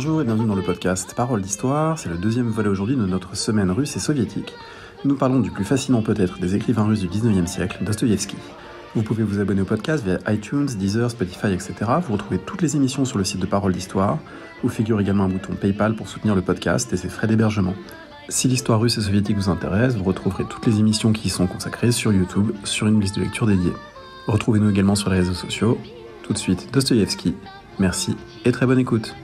Bonjour et bienvenue dans le podcast Parole d'Histoire, c'est le deuxième volet aujourd'hui de notre semaine russe et soviétique. Nous parlons du plus fascinant peut-être des écrivains russes du 19e siècle, Dostoïevski. Vous pouvez vous abonner au podcast via iTunes, Deezer, Spotify, etc. Vous retrouvez toutes les émissions sur le site de Parole d'Histoire, où figure également un bouton PayPal pour soutenir le podcast et ses frais d'hébergement. Si l'histoire russe et soviétique vous intéresse, vous retrouverez toutes les émissions qui y sont consacrées sur YouTube, sur une liste de lecture dédiée. Retrouvez-nous également sur les réseaux sociaux. Tout de suite, Dostoïevski. Merci et très bonne écoute.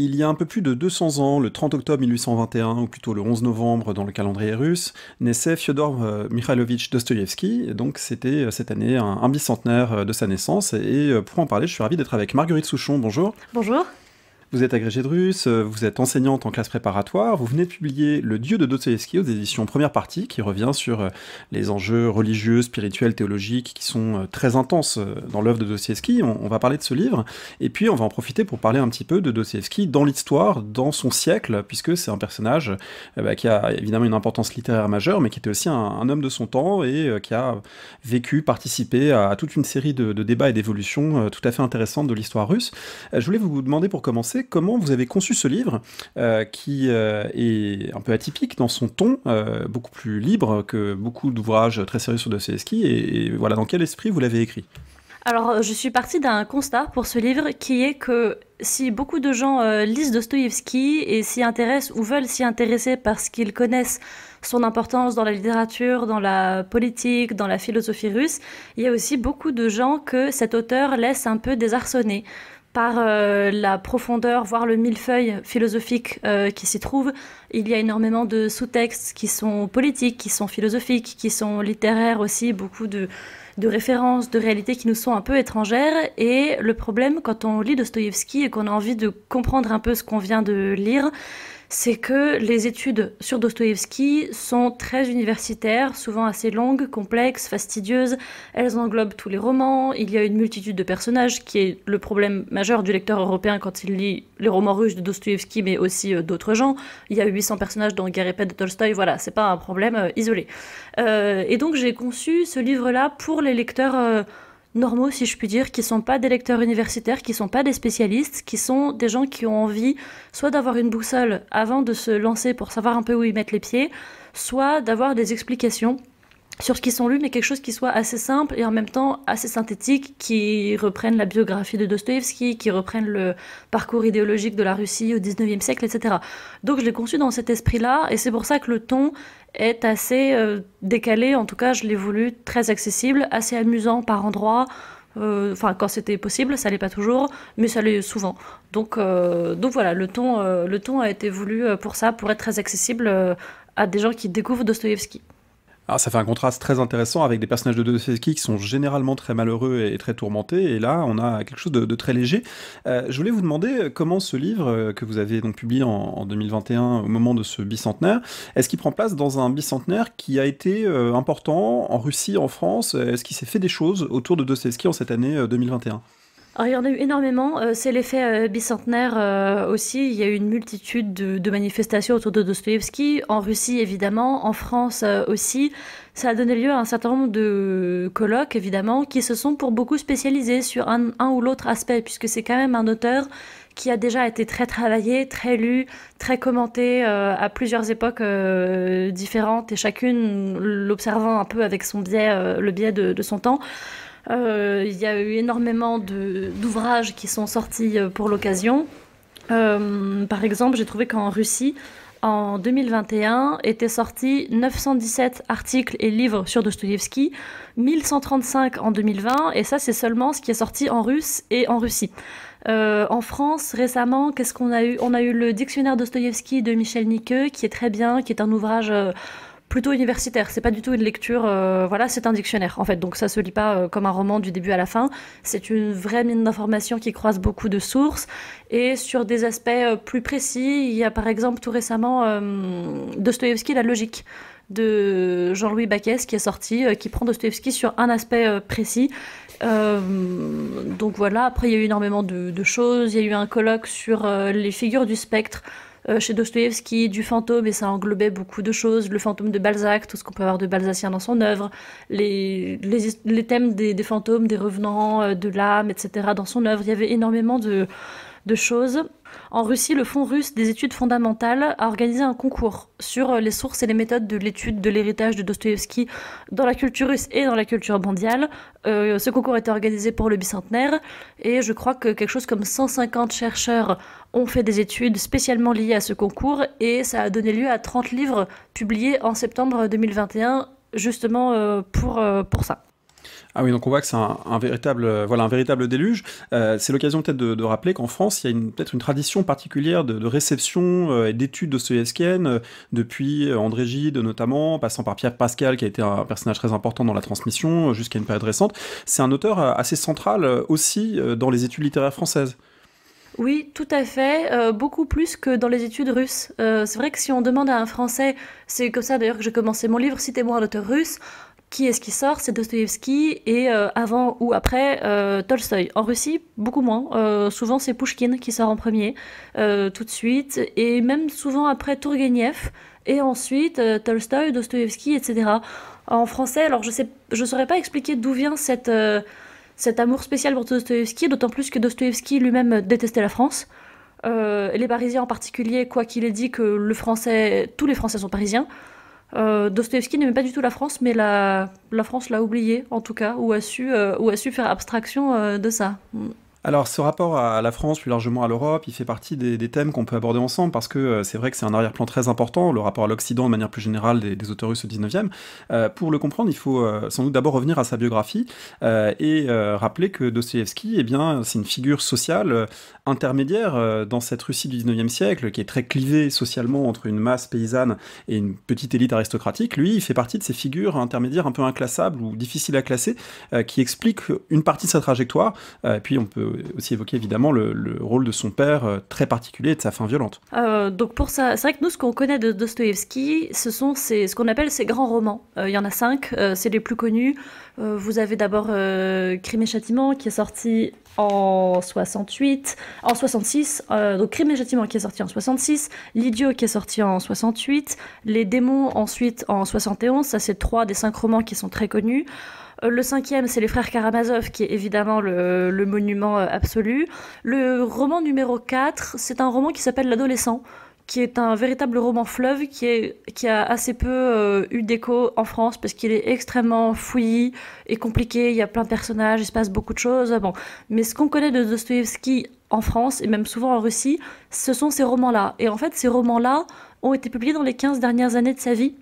Il y a un peu plus de 200 ans, le 30 octobre 1821, ou plutôt le 11 novembre dans le calendrier russe, naissait Fyodor euh, Mikhailovich Dostoïevski. Donc c'était euh, cette année un, un, bicentenaire euh, de sa naissance. Et pour en parler, je suis ravi d'être avec Marguerite Souchon. Bonjour. Bonjour. Vous êtes agrégé de russe, euh, vous êtes enseignante en classe préparatoire, vous venez de publier Le Dieu de Dostoevsky aux éditions Première Partie, qui revient sur euh, les enjeux religieux, spirituels, théologiques, qui sont euh, très intenses dans l'œuvre de Dostoevsky. On, va parler de ce livre, et puis on va en profiter pour parler un petit peu de Dostoevsky dans l'histoire, dans son siècle, puisque c'est un personnage bah, qui a évidemment une importance littéraire majeure, mais qui était aussi un, homme de son temps et qui a vécu, participé à, toute une série de, débats et d'évolutions tout à fait intéressantes de l'histoire russe. je voulais vous demander pour commencer, comment vous avez conçu ce livre, euh, qui euh, est un peu atypique dans son ton, euh, beaucoup plus libre que beaucoup d'ouvrages très sérieux sur Dostoevsky, et, voilà, dans quel esprit vous l'avez écrit alors, je suis partie d'un constat pour ce livre qui est que si beaucoup de gens lisent Dostoevsky et s'y intéressent ou veulent s'y intéresser parce qu'ils connaissent son importance dans la littérature, dans la politique, dans la philosophie russe, il y a aussi beaucoup de gens que cet auteur laisse un peu désarçonner par euh, la profondeur, voire le millefeuille philosophique euh, qui s'y trouve. Il y a énormément de sous-textes qui sont politiques, qui sont philosophiques, qui sont littéraires aussi, beaucoup de, de références, de réalités qui nous sont un peu étrangères. Et le problème, quand on lit Dostoïevski et qu'on a envie de comprendre un peu ce qu'on vient de lire, c'est que les études sur Dostoïevski sont très universitaires, souvent assez longues, complexes, fastidieuses. Elles englobent tous les romans, il y a une multitude de personnages, qui est le problème majeur du lecteur européen quand il lit les romans russes de Dostoïevski, mais aussi euh, d'autres gens. Il y a 800 personnages dans Guerre de Tolstoï, voilà, c'est pas un problème euh, isolé. Euh, et donc j'ai conçu ce livre-là pour les lecteurs normaux, si je puis dire, qui ne sont pas des lecteurs universitaires, qui ne sont pas des spécialistes, qui sont des gens qui ont envie soit d'avoir une boussole avant de se lancer pour savoir un peu où ils mettent les pieds, soit d'avoir des explications sur ce qu'ils sont lu mais quelque chose qui soit assez simple et en même temps assez synthétique, qui reprennent la biographie de Dostoïevski, qui reprennent le parcours idéologique de la Russie au 19e siècle, etc. Donc je l'ai conçu dans cet esprit-là, et c'est pour ça que le ton est assez euh, décalé, en tout cas je l'ai voulu très accessible, assez amusant par endroits, euh, enfin quand c'était possible, ça l'est pas toujours, mais ça l'est souvent. Donc, euh, donc voilà, le ton, le ton a été voulu pour ça, pour être très accessible à des gens qui découvrent Dostoïevski. Alors ça fait un contraste très intéressant avec des personnages de Dostoevsky qui sont généralement très malheureux et très tourmentés, et là on a quelque chose de, très léger. Euh, je voulais vous demander euh, comment ce livre euh, que vous avez donc publié en, 2021 au moment de ce bicentenaire, est-ce qu'il prend place dans un bicentenaire qui a été important en Russie, en France Est-ce qu'il s'est fait des choses autour de Dostoevsky en cette année 2021 alors, ah, il y en a eu énormément. Euh, c'est l'effet euh, bicentenaire euh, aussi. Il y a eu une multitude de, manifestations autour de Dostoevsky, en Russie évidemment, en France aussi. Ça a donné lieu à un certain nombre de colloques, évidemment, qui se sont pour beaucoup spécialisés sur un, ou l'autre aspect, puisque c'est quand même un auteur qui a déjà été très travaillé, très lu, très commenté à plusieurs époques différentes et chacune l'observant un peu avec son biais, le biais de, de son temps. Euh, il y a eu énormément d'ouvrages qui sont sortis euh, pour l'occasion. Euh, par exemple, j'ai trouvé qu'en Russie, en 2021 étaient sortis 917 articles et livres sur Dostoïevski, 1135 en 2020, et ça c'est seulement ce qui est sorti en russe et en Russie. en France, récemment, qu'est-ce qu'on a eu On a eu le dictionnaire Dostoïevski de Michel Niqueux, qui est très bien, qui est un ouvrage plutôt universitaire. C'est pas du tout une lecture, euh, voilà, c'est un dictionnaire en fait. Donc ça se lit pas euh, comme un roman du début à la fin. C'est une vraie mine d'informations qui croise beaucoup de sources et sur des aspects euh, plus précis. Il y a par exemple tout récemment Dostoïevski, La Logique de Jean-Louis Baquès qui est sorti, qui prend Dostoevsky sur un aspect précis. donc voilà, après il y a eu énormément de, choses, il y a eu un colloque sur les figures du spectre euh, chez Dostoïevski, du fantôme, et ça englobait beaucoup de choses, le fantôme de Balzac, tout ce qu'on peut avoir de balzacien dans son œuvre, les, les, thèmes des, fantômes, des revenants, euh, de l'âme, etc. dans son œuvre. Il y avait énormément de, choses. En Russie, le Fonds russe des études fondamentales a organisé un concours sur euh, les sources et les méthodes de l'étude de l'héritage de Dostoïevski dans la culture russe et dans la culture mondiale. ce concours était organisé pour le bicentenaire et je crois que quelque chose comme 150 chercheurs ont fait des études spécialement liées à ce concours et ça a donné lieu à 30 livres publiés en septembre 2021 justement euh, pour, euh, pour ça. Ah oui, donc on voit que c'est un, véritable, euh, voilà, un véritable déluge. c'est l'occasion peut-être de, rappeler qu'en France, il y a peut-être une tradition particulière de, réception et d'études ce euh, depuis André Gide notamment, passant par Pierre Pascal, qui a été un personnage très important dans la transmission jusqu'à une période récente. C'est un auteur assez central aussi dans les études littéraires françaises. Oui, tout à fait, euh, beaucoup plus que dans les études russes. Euh, c'est vrai que si on demande à un Français, c'est comme ça d'ailleurs que j'ai commencé mon livre, Citez-moi un auteur russe, qui est-ce qui sort C'est Dostoïevski et euh, avant ou après Tolstoy. Tolstoï. En Russie, beaucoup moins. souvent, c'est Pushkin qui sort en premier, tout de suite, et même souvent après Turgenev, et ensuite Tolstoy, Dostoïevski, etc. En français, alors je ne saurais pas expliquer d'où vient cette cet amour spécial pour Dostoevsky, d'autant plus que Dostoevsky lui-même détestait la France. Euh, les Parisiens en particulier, quoi qu'il ait dit que tous les Français sont parisiens. Euh, Dostoevsky n'aimait pas du tout la France, mais la, France l'a oublié, en tout cas, ou a su euh, faire abstraction euh, de ça. Mm. Alors ce rapport à la France, plus largement à l'Europe, il fait partie des, thèmes qu'on peut aborder ensemble parce que euh, c'est vrai que c'est un arrière-plan très important, le rapport à l'Occident de manière plus générale des, auteurs russes au 19e. Euh, pour le comprendre, il faut euh, sans doute d'abord revenir à sa biographie et rappeler que Dostoevsky, eh bien, c'est une figure sociale intermédiaire dans cette Russie du 19e siècle qui est très clivée socialement entre une masse paysanne et une petite élite aristocratique. Lui, il fait partie de ces figures intermédiaires un peu inclassables ou difficiles à classer qui expliquent une partie de sa trajectoire. et puis on peut aussi évoquer évidemment le, rôle de son père euh, très particulier et de sa fin violente. Euh, donc pour ça, c'est vrai que nous, ce qu'on connaît de Dostoïevski, ce sont ces, ce qu'on appelle ses grands romans. Euh, il y en a cinq, c'est les plus connus. vous avez d'abord Crime et Châtiment qui est sorti en 68, en 66, donc Crime et Châtiment qui est sorti en 66, L'idiot qui est sorti en 68, Les démons ensuite en 71, ça c'est trois des cinq romans qui sont très connus. Euh, le cinquième, c'est Les Frères Karamazov, qui est évidemment le, monument euh, absolu. Le roman numéro 4, c'est un roman qui s'appelle L'Adolescent qui est un véritable roman fleuve qui, a assez peu euh, eu d'écho en France parce qu'il est extrêmement fouillis et compliqué. Il y a plein de personnages, il se passe beaucoup de choses. Bon. Mais ce qu'on connaît de Dostoevsky en France et même souvent en Russie, ce sont ces romans-là. Et en fait, ces romans-là ont été publiés dans les 15 dernières années de sa vie.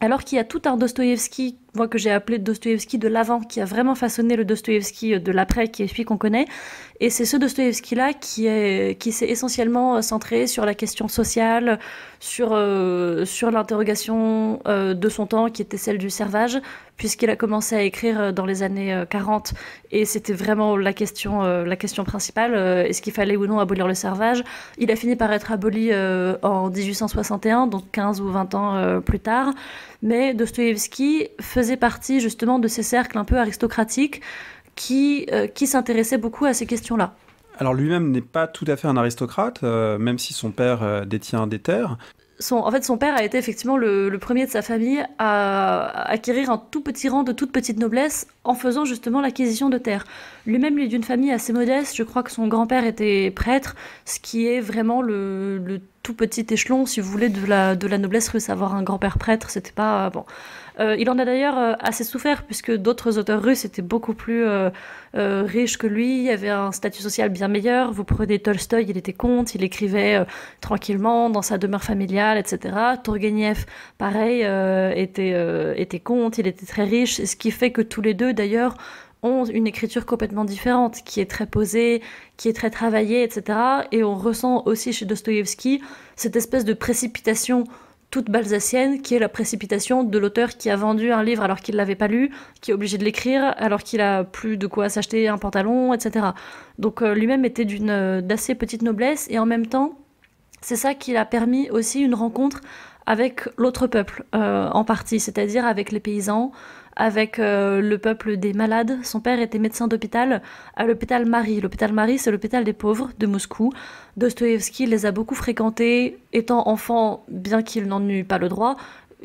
Alors qu'il y a tout un Dostoïevski moi que j'ai appelé Dostoïevski de l'avant, qui a vraiment façonné le Dostoïevski euh, de l'après, qui est celui qu'on connaît. Et c'est ce dostoevsky là qui est qui s'est essentiellement euh, centré sur la question sociale, sur euh, sur l'interrogation de son temps, qui était celle du servage, puisqu'il a commencé à écrire dans les années 40, et c'était vraiment la question la question principale est-ce qu'il fallait ou non abolir le servage Il a fini par être aboli en 1861, donc 15 ou 20 ans plus tard mais Dostoïevski faisait partie justement de ces cercles un peu aristocratiques euh, qui, s'intéressaient beaucoup à ces questions-là. Alors lui-même n'est pas tout à fait un aristocrate, euh, même si son père euh, détient des terres son, en fait, son père a été effectivement le, premier de sa famille à acquérir un tout petit rang de toute petite noblesse en faisant justement l'acquisition de terres. Lui-même, est d'une famille assez modeste, je crois que son grand-père était prêtre, ce qui est vraiment le, tout petit échelon, si vous voulez, de la, de la noblesse russe. Avoir un grand-père prêtre, c'était pas. Bon. Euh, il en a d'ailleurs euh, assez souffert puisque d'autres auteurs russes étaient beaucoup plus euh, riches que lui, avait un statut social bien meilleur. Vous prenez Tolstoï, il était comte, il écrivait tranquillement dans sa demeure familiale, etc. Turgenev, pareil, était, était comte, il était très riche, ce qui fait que tous les deux, d'ailleurs, ont une écriture complètement différente, qui est très posée, qui est très travaillée, etc. Et on ressent aussi chez Dostoïevski cette espèce de précipitation toute balsacienne, qui est la précipitation de l'auteur qui a vendu un livre alors qu'il ne l'avait pas lu, qui est obligé de l'écrire alors qu'il a plus de quoi s'acheter un pantalon, etc. Donc euh, lui-même était d'une euh, d'assez petite noblesse et en même temps, c'est ça qui l'a permis aussi une rencontre avec l'autre peuple euh, en partie, c'est-à-dire avec les paysans, avec euh, le peuple des malades. Son père était médecin d'hôpital à l'hôpital Marie. L'hôpital Marie, c'est l'hôpital des pauvres de Moscou. Dostoïevski les a beaucoup fréquentés, étant enfant, bien qu'il n'en eût pas le droit.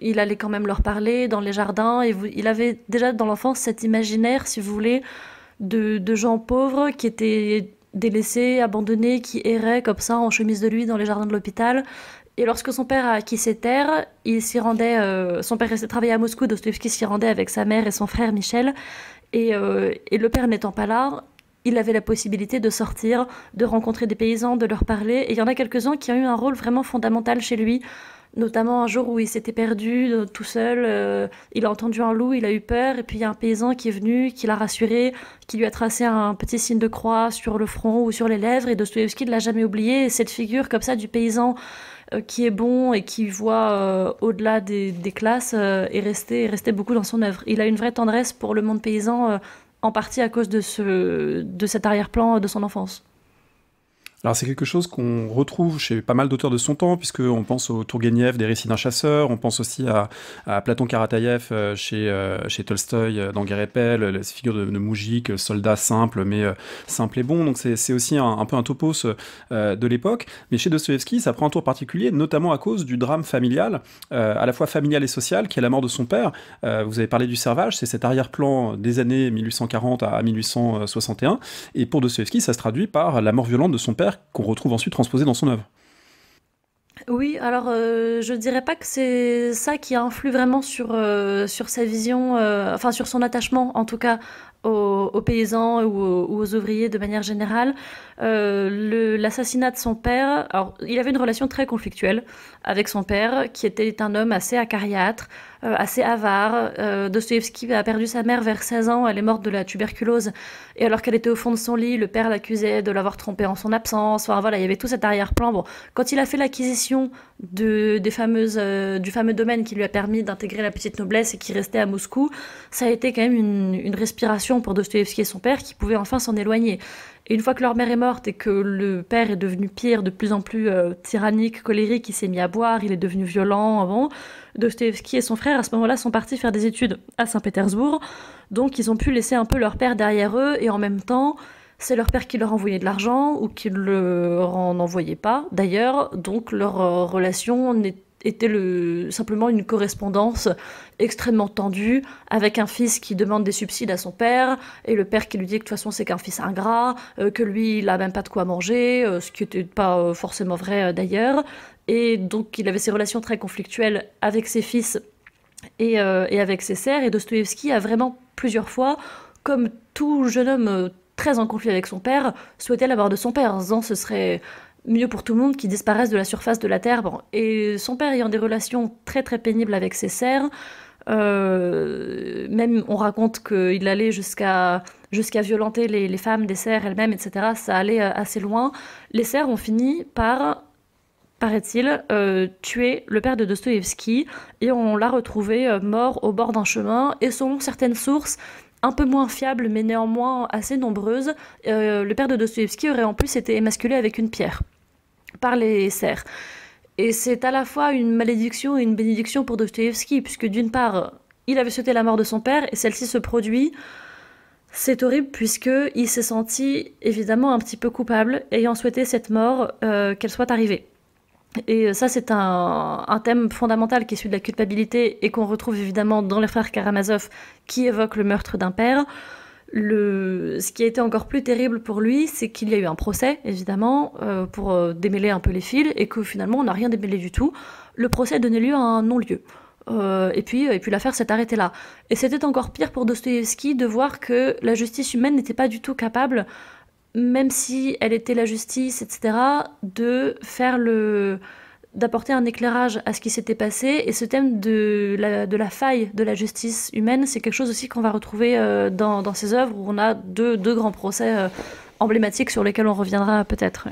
Il allait quand même leur parler dans les jardins. Et il avait déjà dans l'enfance cet imaginaire, si vous voulez, de, de gens pauvres qui étaient délaissés, abandonnés, qui erraient comme ça en chemise de lui dans les jardins de l'hôpital. Et lorsque son père a acquis ses terres, il s'y rendait, euh, son père restait travailler à Moscou, Dostoevsky s'y rendait avec sa mère et son frère Michel. Euh, et, le père n'étant pas là, il avait la possibilité de sortir, de rencontrer des paysans, de leur parler. Et il y en a quelques-uns qui ont eu un rôle vraiment fondamental chez lui, notamment un jour où il s'était perdu euh, tout seul, il a entendu un loup, il a eu peur, et puis il y a un paysan qui est venu, qui l'a rassuré, qui lui a tracé un petit signe de croix sur le front ou sur les lèvres, et Dostoevsky ne l'a jamais oublié, et cette figure comme ça du paysan euh, qui est bon et qui voit euh, au-delà des, classes euh, est resté, beaucoup dans son œuvre. Il a une vraie tendresse pour le monde paysan, en partie à cause de cet arrière-plan de son enfance. Alors c'est quelque chose qu'on retrouve chez pas mal d'auteurs de son temps, puisque on pense au Tourgueniev des récits d'un chasseur, on pense aussi à, Platon Karataïev euh, chez, euh, chez Tolstoï euh, dans Guerre et la figure de, de Moujik, soldat simple mais simple et bon, donc c'est aussi un, un, peu un topos de l'époque. Mais chez Dostoevsky, ça prend un tour particulier, notamment à cause du drame familial, à la fois familial et social, qui est la mort de son père. vous avez parlé du servage, c'est cet arrière-plan des années 1840 à 1861, et pour Dostoevsky, ça se traduit par la mort violente de son père qu'on retrouve ensuite transposé dans son œuvre. Oui, alors je euh, je dirais pas que c'est ça qui a influe vraiment sur, euh, sa vision, euh, enfin sur son attachement en tout cas aux, paysans ou aux, ouvriers de manière générale. L'assassinat de son père, alors il avait une relation très conflictuelle avec son père qui était un homme assez acariâtre, euh, assez avare. Euh, Dostoevsky a perdu sa mère vers 16 ans, elle est morte de la tuberculose. Et alors qu'elle était au fond de son lit, le père l'accusait de l'avoir trompée en son absence. voilà, il y avait tout cet arrière-plan. Bon, quand il a fait l'acquisition de, euh, du fameux domaine qui lui a permis d'intégrer la petite noblesse et qui restait à Moscou, ça a été quand même une, respiration pour Dostoevsky et son père qui pouvaient enfin s'en éloigner. Et une fois que leur mère est morte et que le père est devenu pire, de plus en plus tyrannique, colérique, il s'est mis à boire, il est devenu violent, bon, Dostoevsky et son frère, à ce moment-là, sont partis faire des études à Saint-Pétersbourg. Donc, ils ont pu laisser un peu leur père derrière eux et en même temps, c'est leur père qui leur envoyait de l'argent ou qui ne leur en envoyait pas d'ailleurs. Donc, leur euh, relation était simplement une correspondance extrêmement tendue avec un fils qui demande des subsides à son père et le père qui lui dit que de toute façon c'est qu'un fils ingrat, euh, que lui il n'a même pas de quoi manger, euh, ce qui n'était pas forcément vrai d'ailleurs, et donc, il avait ces relations très conflictuelles avec ses fils et, euh, avec ses sœurs. Et Dostoevsky a vraiment plusieurs fois, comme tout jeune homme euh, très en conflit avec son père, souhaité l'avoir de son père. disant ce serait mieux pour tout le monde qu'il disparaisse de la surface de la Terre. Et son père ayant des relations très très pénibles avec ses sœurs, euh, même on raconte qu'il allait jusqu'à jusqu'à violenter les, femmes des serres elles-mêmes, etc. Ça allait assez loin. Les serres ont fini par paraît-il, euh, tuer le père de Dostoïevski et on l'a retrouvé euh, mort au bord d'un chemin et selon certaines sources, un peu moins fiables mais néanmoins assez nombreuses, euh, le père de Dostoevsky aurait en plus été émasculé avec une pierre par les serfs. Et c'est à la fois une malédiction et une bénédiction pour Dostoïevski puisque d'une part, il avait souhaité la mort de son père et celle-ci se produit c'est horrible puisque il s'est senti évidemment un petit peu coupable, ayant souhaité cette mort qu'elle soit arrivée. Et euh, ça, c'est un, thème fondamental qui est celui de la culpabilité et qu'on retrouve évidemment dans les frères Karamazov qui évoquent le meurtre d'un père. Ce qui a été encore plus terrible pour lui, c'est qu'il y a eu un procès, évidemment, euh, pour euh, démêler un peu les fils et que finalement, on n'a rien démêlé du tout. Le procès a donné lieu à un non-lieu. et puis, et puis l'affaire s'est arrêtée là. Et c'était encore pire pour Dostoïevski de voir que la justice humaine n'était pas du tout capable même si elle était la justice, etc., de faire le d'apporter un éclairage à ce qui s'était passé. Et ce thème de la, faille de la justice humaine, c'est quelque chose aussi qu'on va retrouver euh, dans, ses œuvres, où on a deux, grands procès euh, emblématiques sur lesquels on reviendra peut-être.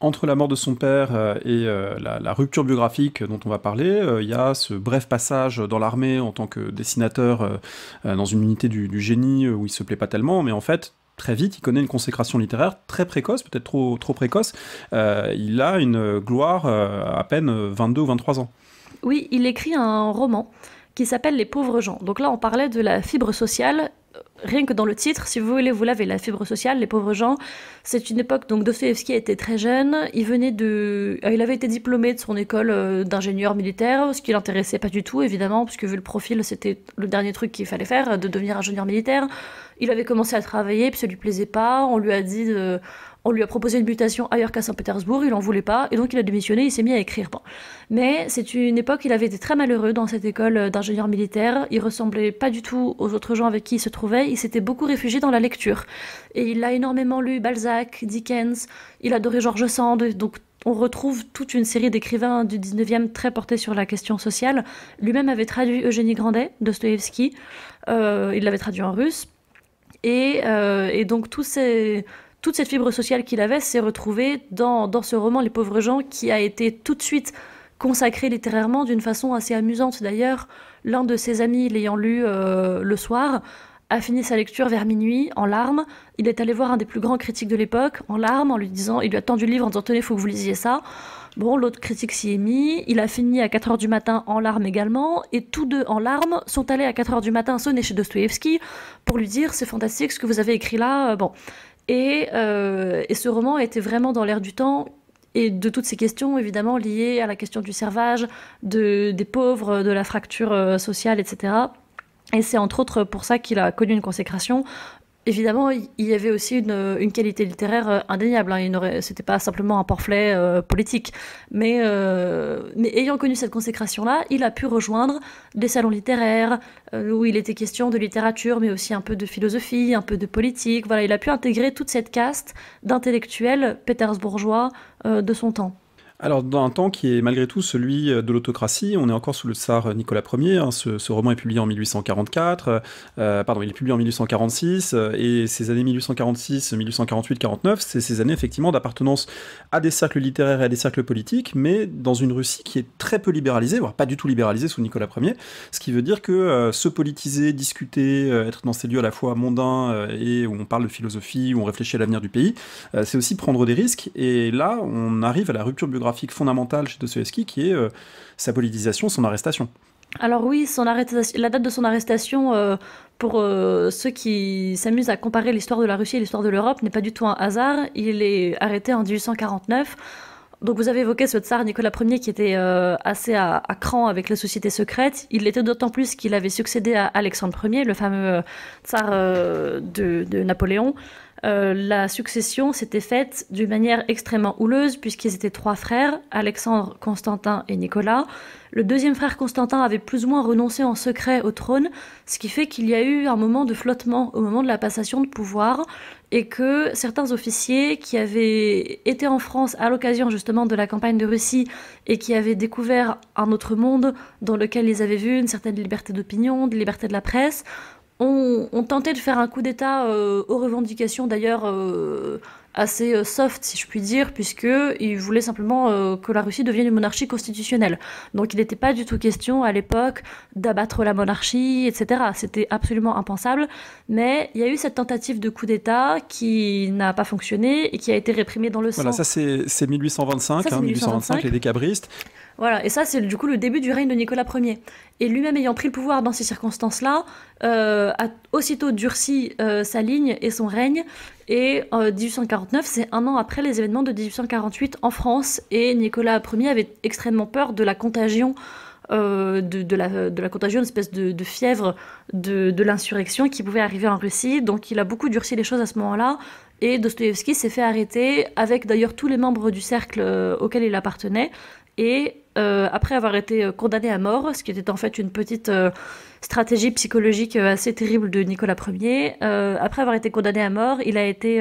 Entre la mort de son père euh, et la, rupture biographique dont on va parler, il y a ce bref passage dans l'armée en tant que dessinateur dans une unité du, du, génie où il se plaît pas tellement, mais en fait, très vite, il connaît une consécration littéraire très précoce, peut-être trop, trop précoce. Euh, il a une gloire euh, à peine 22 ou 23 ans. Oui, il écrit un roman qui s'appelle Les pauvres gens. Donc là, on parlait de la fibre sociale rien que dans le titre, si vous voulez, vous l'avez, la fibre sociale, les pauvres gens. C'est une époque, donc Dostoevsky était très jeune, il venait de... Euh, il avait été diplômé de son école euh, d'ingénieur militaire, ce qui l'intéressait pas du tout, évidemment, puisque vu le profil, c'était le dernier truc qu'il fallait faire, euh, de devenir ingénieur militaire. Il avait commencé à travailler, puis ça lui plaisait pas, on lui a dit... De on lui a proposé une mutation ailleurs qu'à Saint-Pétersbourg, il n'en voulait pas, et donc il a démissionné, il s'est mis à écrire. Mais c'est une époque, il avait été très malheureux dans cette école euh, d'ingénieur militaire, il ressemblait pas du tout aux autres gens avec qui il se trouvait, il s'était beaucoup réfugié dans la lecture. Et il a énormément lu Balzac, Dickens, il adorait Georges Sand, donc on retrouve toute une série d'écrivains du 19e très portés sur la question sociale. Lui-même avait traduit Eugénie Grandet, Dostoïevski, euh, il l'avait traduit en russe. et euh, donc tous ces toute cette fibre sociale qu'il avait s'est retrouvée dans, ce roman Les pauvres gens qui a été tout de suite consacré littérairement d'une façon assez amusante d'ailleurs. L'un de ses amis l'ayant lu euh, le soir a fini sa lecture vers minuit en larmes. Il est allé voir un des plus grands critiques de l'époque en larmes en lui disant, il lui a tendu le livre en disant tenez, faut que vous lisiez ça. Bon, l'autre critique s'y est mis. Il a fini à 4 h du matin en larmes également. Et tous deux en larmes sont allés à 4 h du matin sonner chez Dostoevsky pour lui dire c'est fantastique ce que vous avez écrit là. Euh, bon. Euh, et, ce roman était vraiment dans l'air du temps et de toutes ces questions évidemment liées à la question du servage, de, des pauvres, de la fracture euh, sociale, etc. Et c'est entre autres pour ça qu'il a connu une consécration, évidemment, il y avait aussi une, qualité littéraire euh, indéniable. Ce hein. n'était pas simplement un pamphlet euh, politique. Euh, mais, ayant connu cette consécration-là, il a pu rejoindre des salons littéraires où il était question de littérature, mais aussi un peu de philosophie, un peu de politique. Voilà, il a pu intégrer toute cette caste d'intellectuels pétersbourgeois de son temps. Alors, dans un temps qui est malgré tout celui euh, de l'autocratie, on est encore sous le tsar euh, Nicolas Ier. Hein. ce, roman est publié en 1844, euh, pardon, il est publié en 1846, et ces années 1846, 1848, 49, c'est ces années effectivement d'appartenance à des cercles littéraires et à des cercles politiques, mais dans une Russie qui est très peu libéralisée, voire pas du tout libéralisée sous Nicolas Ier, ce qui veut dire que se politiser, discuter, être dans ces lieux à la fois mondains et où on parle de philosophie, où on réfléchit à l'avenir du pays, c'est aussi prendre des risques, et là, on arrive à la rupture biographique fondamental fondamentale chez Dostoevsky qui est euh, sa politisation, son arrestation. Alors oui, son arrestation, la date de son arrestation, euh, pour euh, ceux qui s'amusent à comparer l'histoire de la Russie et l'histoire de l'Europe, n'est pas du tout un hasard. Il est arrêté en 1849. Donc vous avez évoqué ce tsar Nicolas Ier qui était assez à, cran avec les sociétés secrètes. Il l'était d'autant plus qu'il avait succédé à Alexandre Ier, le fameux tsar de, de Napoléon. Euh, la succession s'était faite d'une manière extrêmement houleuse puisqu'ils étaient trois frères, Alexandre, Constantin et Nicolas. Le deuxième frère Constantin avait plus ou moins renoncé en secret au trône, ce qui fait qu'il y a eu un moment de flottement au moment de la passation de pouvoir et que certains officiers qui avaient été en France à l'occasion justement de la campagne de Russie et qui avaient découvert un autre monde dans lequel ils avaient vu une certaine liberté d'opinion, de liberté de la presse, on, tenté tentait de faire un coup d'État euh, aux revendications d'ailleurs euh, assez euh, soft, si je puis dire, puisqu'ils voulaient simplement que la Russie devienne une monarchie constitutionnelle. Donc il n'était pas du tout question à l'époque d'abattre la monarchie, etc. C'était absolument impensable. Mais il y a eu cette tentative de coup d'État qui n'a pas fonctionné et qui a été réprimée dans le sang. Voilà, ça c'est 1825, 1825, hein, les décabristes. Voilà, et ça c'est du coup le début du règne de Nicolas Ier. Et lui-même ayant pris le pouvoir dans ces circonstances-là, euh, a aussitôt durci euh, sa ligne et son règne. Et euh, en 1849, c'est un an après les événements de 1848 en France, et Nicolas Ier avait extrêmement peur de la contagion. De, la, de, la, contagion, une espèce de, fièvre de, l'insurrection qui pouvait arriver en Russie. Donc il a beaucoup durci les choses à ce moment-là. Et Dostoïevski s'est fait arrêter avec d'ailleurs tous les membres du cercle auquel il appartenait. Et euh, après avoir été euh, condamné à mort, ce qui était en fait une petite euh, stratégie psychologique assez terrible de Nicolas Ier. après avoir été condamné à mort, il a été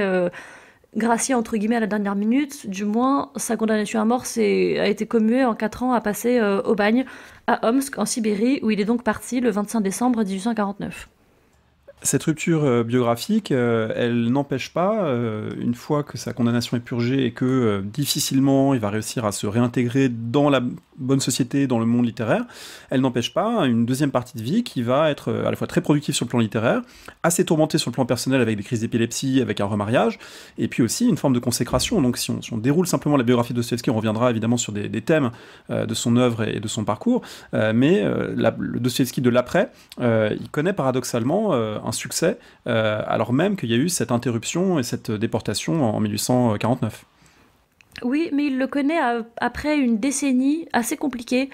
gracié entre guillemets à la dernière minute. Du moins, sa condamnation à mort a été commuée en 4 ans à passer au bagne à Omsk, en Sibérie, où il est donc parti le 25 décembre 1849. Cette rupture euh, biographique, euh, elle n'empêche pas, euh, une fois que sa condamnation est purgée et que difficilement il va réussir à se réintégrer dans la bonne société, dans le monde littéraire, elle n'empêche pas une deuxième partie de vie qui va être à la fois très productive sur le plan littéraire, assez tourmentée sur le plan personnel avec des crises d'épilepsie, avec un remariage, et puis aussi une forme de consécration. Donc si on, déroule simplement la biographie de Dostoevsky, on reviendra évidemment sur des, thèmes de son œuvre et, de son parcours, mais le Dostoevsky de l'après, il connaît paradoxalement un succès, euh, alors même qu'il y a eu cette interruption et cette déportation en 1849. Oui, mais il le connaît après une décennie assez compliquée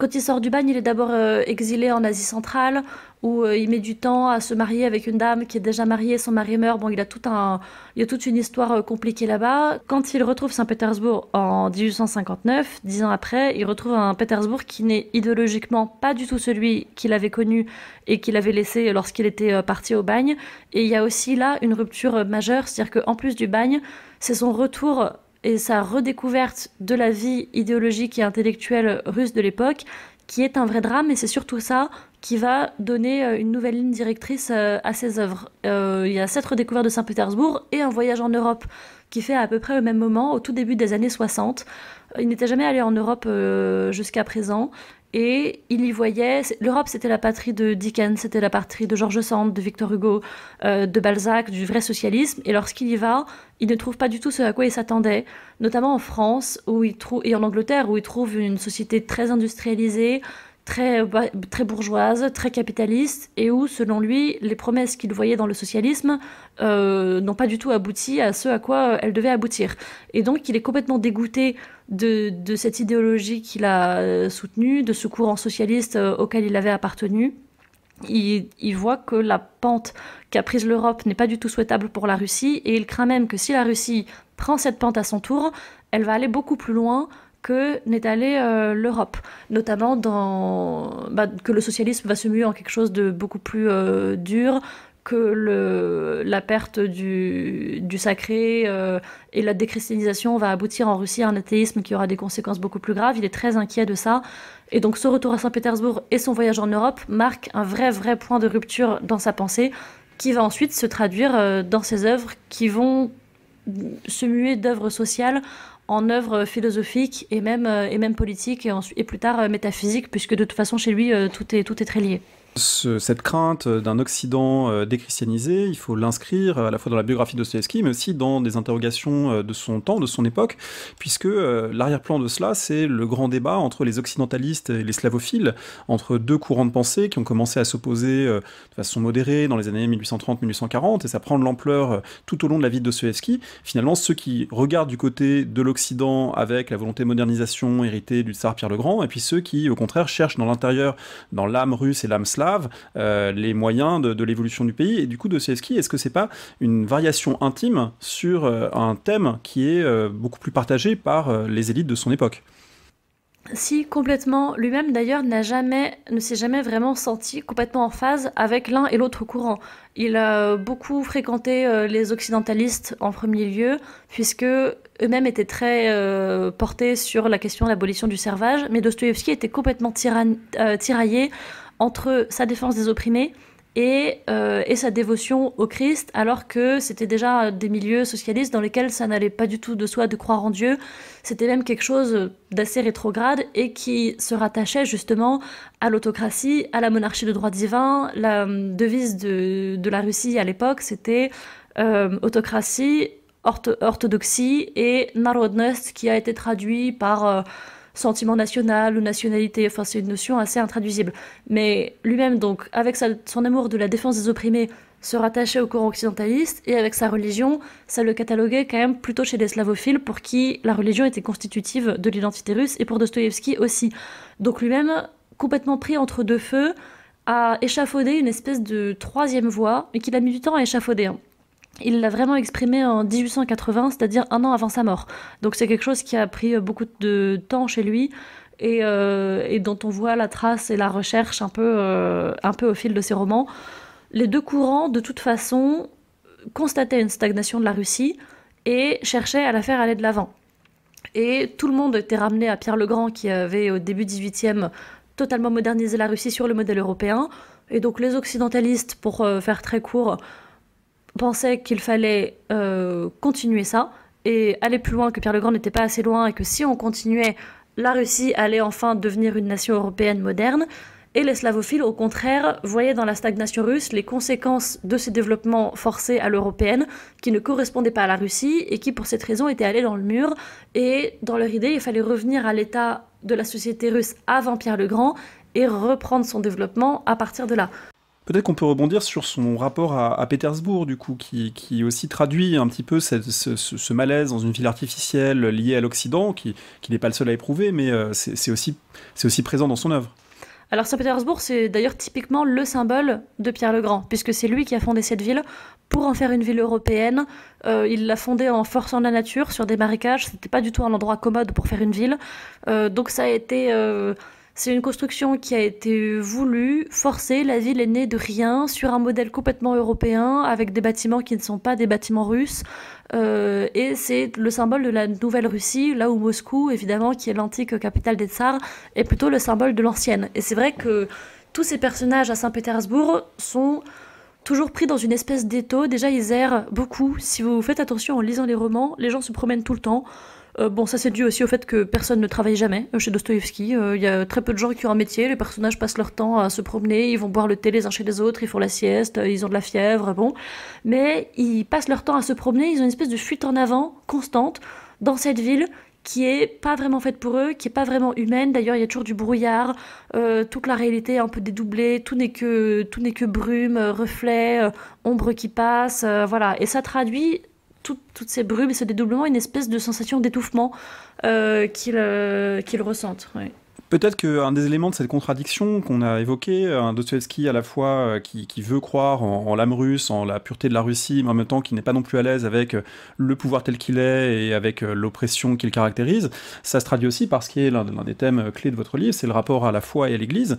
quand il sort du bagne, il est d'abord euh, exilé en Asie centrale, où euh, il met du temps à se marier avec une dame qui est déjà mariée, son mari meurt, bon, il a, tout un, il y a toute une histoire euh, compliquée là-bas. Quand il retrouve Saint-Pétersbourg en 1859, dix ans après, il retrouve un Pétersbourg qui n'est idéologiquement pas du tout celui qu'il avait connu et qu'il avait laissé lorsqu'il était parti au bagne. Et il y a aussi là une rupture majeure, c'est-à-dire qu'en plus du bagne, c'est son retour et sa redécouverte de la vie idéologique et intellectuelle russe de l'époque, qui est un vrai drame, et c'est surtout ça qui va donner euh, une nouvelle ligne directrice euh, à ses œuvres. Euh, il y a cette redécouverte de Saint-Pétersbourg et un voyage en Europe qui fait à peu près au même moment, au tout début des années 60. Il n'était jamais allé en Europe jusqu'à présent. Et il y voyait, l'Europe c'était la patrie de Dickens, c'était la patrie de George Sand, de Victor Hugo, euh, de Balzac, du vrai socialisme. Et lorsqu'il y va, il ne trouve pas du tout ce à quoi il s'attendait, notamment en France où il trouve, et en Angleterre où il trouve une société très industrialisée, très, très bourgeoise, très capitaliste, et où, selon lui, les promesses qu'il voyait dans le socialisme euh, n'ont pas du tout abouti à ce à quoi euh, elles devaient aboutir. Et donc, il est complètement dégoûté de, cette idéologie qu'il a euh, soutenue, de ce courant socialiste auquel il avait appartenu. Il, il, voit que la pente qu'a prise l'Europe n'est pas du tout souhaitable pour la Russie et il craint même que si la Russie prend cette pente à son tour, elle va aller beaucoup plus loin que n'est allée euh, l'Europe, notamment dans bah, que le socialisme va se muer en quelque chose de beaucoup plus euh, dur, que la perte du, sacré euh, et la déchristianisation va aboutir en Russie à un athéisme qui aura des conséquences beaucoup plus graves. Il est très inquiet de ça. Et donc ce retour à Saint-Pétersbourg et son voyage en Europe marquent un vrai, vrai point de rupture dans sa pensée qui va ensuite se traduire dans ses œuvres qui vont se muer d'œuvres sociales en œuvre euh, philosophique et même, euh, et même politique et, ensuite, et plus tard euh, métaphysique, puisque de toute façon chez lui tout, est, tout est très lié cette crainte d'un Occident euh, déchristianisé, il faut l'inscrire à la fois dans la biographie de Dostoevsky, mais aussi dans des interrogations euh, de son temps, de son époque, puisque euh, l'arrière-plan de cela, c'est le grand débat entre les occidentalistes et les slavophiles, entre deux courants de pensée qui ont commencé à s'opposer de façon modérée dans les années 1830-1840, et ça prend de l'ampleur tout au long de la vie de Dostoevsky. Finalement, ceux qui regardent du côté de l'Occident avec la volonté de modernisation héritée du tsar Pierre le Grand, et puis ceux qui, au contraire, cherchent dans l'intérieur, dans l'âme russe et l'âme euh, les moyens de, l'évolution du pays. Et du coup, Dostoevsky, est-ce que c'est pas une variation intime sur euh, un thème qui est euh, beaucoup plus partagé par les élites de son époque si, complètement. Lui-même, d'ailleurs, n'a jamais, ne s'est jamais vraiment senti complètement en phase avec l'un et l'autre courant. Il a beaucoup fréquenté les occidentalistes en premier lieu, puisque eux-mêmes étaient très portés sur la question de l'abolition du servage, mais Dostoïevski était complètement tiraillé entre sa défense des opprimés et, euh, et, sa dévotion au Christ, alors que c'était déjà des milieux socialistes dans lesquels ça n'allait pas du tout de soi de croire en Dieu. C'était même quelque chose d'assez rétrograde et qui se rattachait justement à l'autocratie, à la monarchie de droit divin. La hum, devise de, de la Russie à l'époque, c'était euh, autocratie, orthodoxie et narodnost, qui a été traduit par... Euh, sentiment national ou nationalité. Enfin, c'est une notion assez intraduisible. Mais lui-même, donc, avec son amour de la défense des opprimés, se rattachait au courant occidentaliste et avec sa religion, ça le cataloguait quand même plutôt chez les slavophiles pour qui la religion était constitutive de l'identité russe et pour Dostoïevski aussi. Donc lui-même, complètement pris entre deux feux, a échafaudé une espèce de troisième voie, et qu'il a mis du temps à échafauder. Hein il l'a vraiment exprimé en 1880, c'est-à-dire un an avant sa mort. Donc c'est quelque chose qui a pris euh, beaucoup de temps chez lui euh, et, dont on voit la trace et la recherche un peu, euh, un peu au fil de ses romans. Les deux courants, de toute façon, constataient une stagnation de la Russie et cherchaient à la faire aller de l'avant. Et tout le monde était ramené à Pierre le Grand qui avait au début 18e totalement modernisé la Russie sur le modèle européen. Et donc les occidentalistes, pour faire très court, pensait qu'il fallait euh, continuer ça et aller plus loin, que Pierre le Grand n'était pas assez loin et que si on continuait, la Russie allait enfin devenir une nation européenne moderne. Et les slavophiles, au contraire, voyaient dans la stagnation russe les conséquences de ces développements forcés à l'européenne, qui ne correspondaient pas à la Russie et qui, pour cette raison, étaient allés dans le mur. Et dans leur idée, il fallait revenir à l'état de la société russe avant Pierre le Grand et reprendre son développement à partir de là. Peut-être qu'on peut rebondir sur son rapport à, Pétersbourg, du coup, qui, qui, aussi traduit un petit peu ce, malaise dans une ville artificielle liée à l'Occident, qui, qui n'est pas le seul à éprouver, mais euh, c'est aussi, aussi présent dans son œuvre. Alors Saint-Pétersbourg, c'est d'ailleurs typiquement le symbole de Pierre le Grand, puisque c'est lui qui a fondé cette ville pour en faire une ville européenne. Euh, il l'a fondée en forçant la nature sur des marécages. C'était pas du tout un endroit commode pour faire une ville. Euh, donc ça a été c'est une construction qui a été voulue, forcée. La ville est née de rien, sur un modèle complètement européen, avec des bâtiments qui ne sont pas des bâtiments russes. Euh, et c'est le symbole de la Nouvelle-Russie, là où Moscou, évidemment, qui est l'antique capitale des tsars, est plutôt le symbole de l'ancienne. Et c'est vrai que tous ces personnages à Saint-Pétersbourg sont toujours pris dans une espèce d'étau. Déjà, ils errent beaucoup. Si vous faites attention en lisant les romans, les gens se promènent tout le temps. Euh, bon, ça c'est dû aussi au fait que personne ne travaille jamais euh, chez Dostoïevski. Euh, il y a très peu de gens qui ont un métier. Les personnages passent leur temps à se promener, ils vont boire le thé les uns chez les autres, ils font la sieste, ils ont de la fièvre, bon. Mais ils passent leur temps à se promener, ils ont une espèce de fuite en avant constante dans cette ville qui est pas vraiment faite pour eux, qui est pas vraiment humaine. D'ailleurs, il y a toujours du brouillard, toute la réalité est un peu dédoublée, tout n'est que tout n'est que brume, reflets, ombres qui passent, voilà. Et ça traduit toutes ces brumes et ce dédoublement une espèce de sensation d'étouffement euh, qu'il euh, ressentent. Peut-être qu'un des éléments de cette contradiction qu'on a évoquée, un Dostoevsky à la fois euh, qui, veut croire en, l'âme russe, en la pureté de la Russie, mais en même temps qui n'est pas non plus à l'aise avec euh, le pouvoir tel qu'il est et avec euh, l'oppression qu'il caractérise, ça se traduit aussi par ce qui est l'un des thèmes clés de votre livre, c'est le rapport à la foi et à l'Église.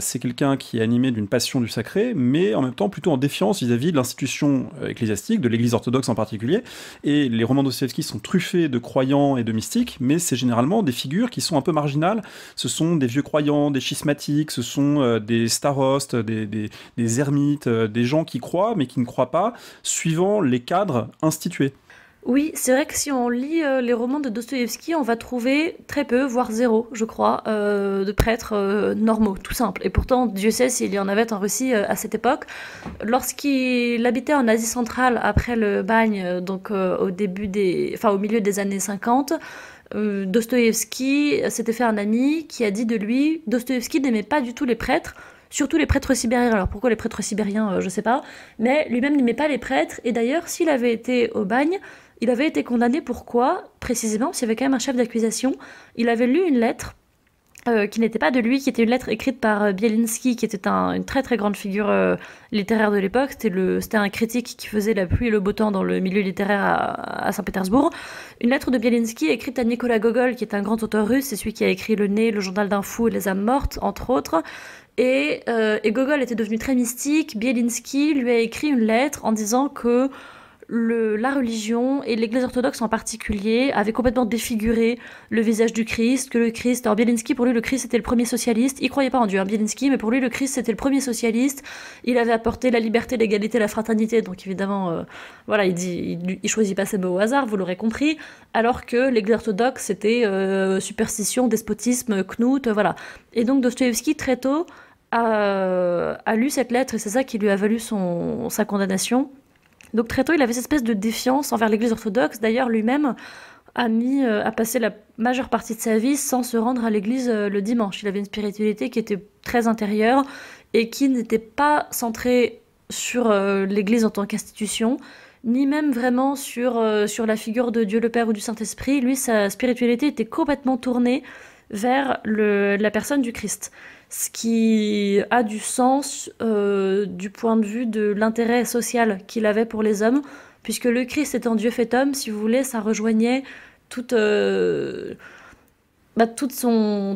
c'est quelqu'un qui est animé d'une passion du sacré, mais en même temps plutôt en défiance vis-à-vis de l'institution ecclésiastique, de l'Église orthodoxe en particulier. Et les romans de sont truffés de croyants et de mystiques, mais c'est généralement des figures qui sont un peu marginales ce sont des vieux croyants, des schismatiques, ce sont euh, des starostes, des, ermites, euh, des gens qui croient mais qui ne croient pas, suivant les cadres institués. Oui, c'est vrai que si on lit euh, les romans de Dostoïevski, on va trouver très peu, voire zéro, je crois, de prêtres normaux, tout simple. Et pourtant, Dieu sait s'il y en avait en Russie à cette époque. Lorsqu'il habitait en Asie centrale après le bagne, donc au début des, enfin au milieu des années 50, Dostoevsky euh, Dostoïevski s'était fait un ami qui a dit de lui Dostoïevski n'aimait pas du tout les prêtres, surtout les prêtres sibériens. Alors pourquoi les prêtres sibériens, euh, je sais pas, mais lui-même n'aimait pas les prêtres. Et d'ailleurs, s'il avait été au bagne, il avait été condamné pourquoi Précisément, s'il y avait quand même un chef d'accusation, il avait lu une lettre euh, qui n'était pas de lui, qui était une lettre écrite par euh, Bielinski, qui était une très très grande figure euh, littéraire de l'époque. C'était un critique qui faisait la pluie et le beau temps dans le milieu littéraire à, Saint-Pétersbourg. Une lettre de Bielinski écrite à Nicolas Gogol, qui est un grand auteur russe, c'est celui qui a écrit Le Nez, Le Journal d'un fou et Les âmes mortes, entre autres. Et, et Gogol était devenu très mystique. Bielinski lui a écrit une lettre en disant que la religion et l'Église orthodoxe en particulier avaient complètement défiguré le visage du Christ, que le Christ, alors Bielinski, pour lui, le Christ était le premier socialiste, il croyait pas en Dieu, hein, Bielinski, mais pour lui, le Christ c'était le premier socialiste, il avait apporté la liberté, l'égalité, la fraternité, donc évidemment, euh, voilà, il dit, il, choisit pas ses mots au hasard, vous l'aurez compris, alors que l'Église orthodoxe c'était euh, superstition, despotisme, knout, euh, voilà. Et donc Dostoevsky, très tôt, a, lu cette lettre et c'est ça qui lui a valu sa condamnation. Donc très tôt, il avait cette espèce de défiance envers l'Église orthodoxe. D'ailleurs, lui-même a, mis, à euh, passer passé la majeure partie de sa vie sans se rendre à l'église euh, le dimanche. Il avait une spiritualité qui était très intérieure et qui n'était pas centrée sur euh, l'église en tant qu'institution, ni même vraiment sur, sur la figure de Dieu le Père ou du Saint-Esprit. Lui, sa spiritualité était complètement tournée vers la personne du Christ ce qui a du sens euh, du point de vue de l'intérêt social qu'il avait pour les hommes, puisque le Christ étant Dieu fait homme, si vous voulez, ça rejoignait toute, euh, bah, toute,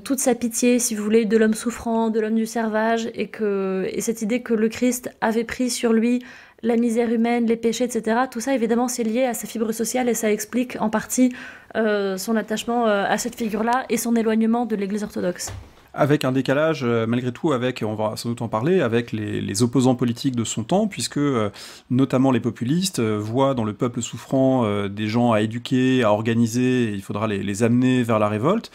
toute sa pitié, si vous voulez, de l'homme souffrant, de l'homme du servage, et, que, cette idée que le Christ avait pris sur lui la misère humaine, les péchés, etc. Tout ça, évidemment, c'est lié à sa fibre sociale et ça explique en partie euh, son attachement à cette figure-là et son éloignement de l'Église orthodoxe avec un décalage euh, malgré tout avec, on va sans doute en parler, avec les, opposants politiques de son temps, puisque euh, notamment les populistes euh, voient dans le peuple souffrant des gens à éduquer, à organiser, il faudra les, amener vers la révolte.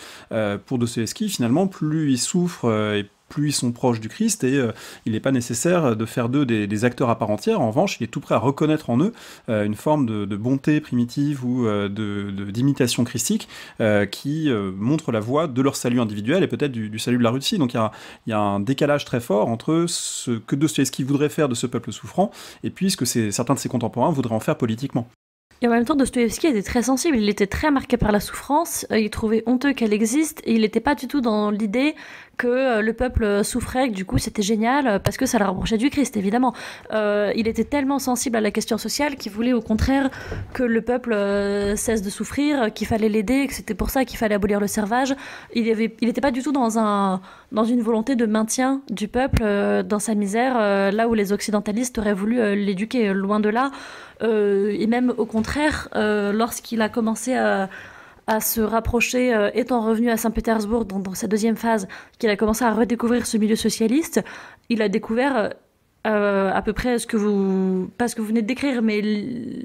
pour de Dostoevsky, finalement, plus il souffre et plus ils sont proches du Christ et euh, il n'est pas nécessaire de faire d'eux des, acteurs à part entière. En revanche, il est tout prêt à reconnaître en eux euh, une forme de, bonté primitive ou euh, d'imitation christique qui montre la voie de leur salut individuel et peut-être du, salut de la Russie. Donc il y a, un décalage très fort entre ce que Dostoevsky voudrait faire de ce peuple souffrant et puis ce que certains de ses contemporains voudraient en faire politiquement. Et en même temps, Dostoevsky était très sensible, il était très marqué par la souffrance, il trouvait honteux qu'elle existe, et il n'était pas du tout dans l'idée que euh, le peuple euh, souffrait, que du coup c'était génial, euh, parce que ça le rapprochait du Christ, évidemment. il était tellement sensible à la question sociale qu'il voulait au contraire que le peuple cesse de souffrir, qu'il fallait l'aider, que c'était pour ça qu'il fallait abolir le servage. Il n'était pas du tout dans, une volonté de maintien du peuple dans sa misère, là où les occidentalistes auraient voulu l'éduquer, loin de là. et même au contraire, lorsqu'il a commencé à à se rapprocher, euh, étant revenu à Saint-Pétersbourg dans, sa deuxième phase, qu'il a commencé à redécouvrir ce milieu socialiste, il a découvert euh, à peu près ce que vous, pas ce que vous venez de décrire, mais,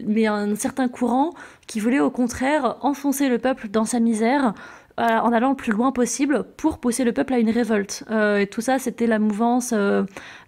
mais un certain courant qui voulait au contraire enfoncer le peuple dans sa misère euh, en allant le plus loin possible pour pousser le peuple à une révolte. et tout ça, c'était la mouvance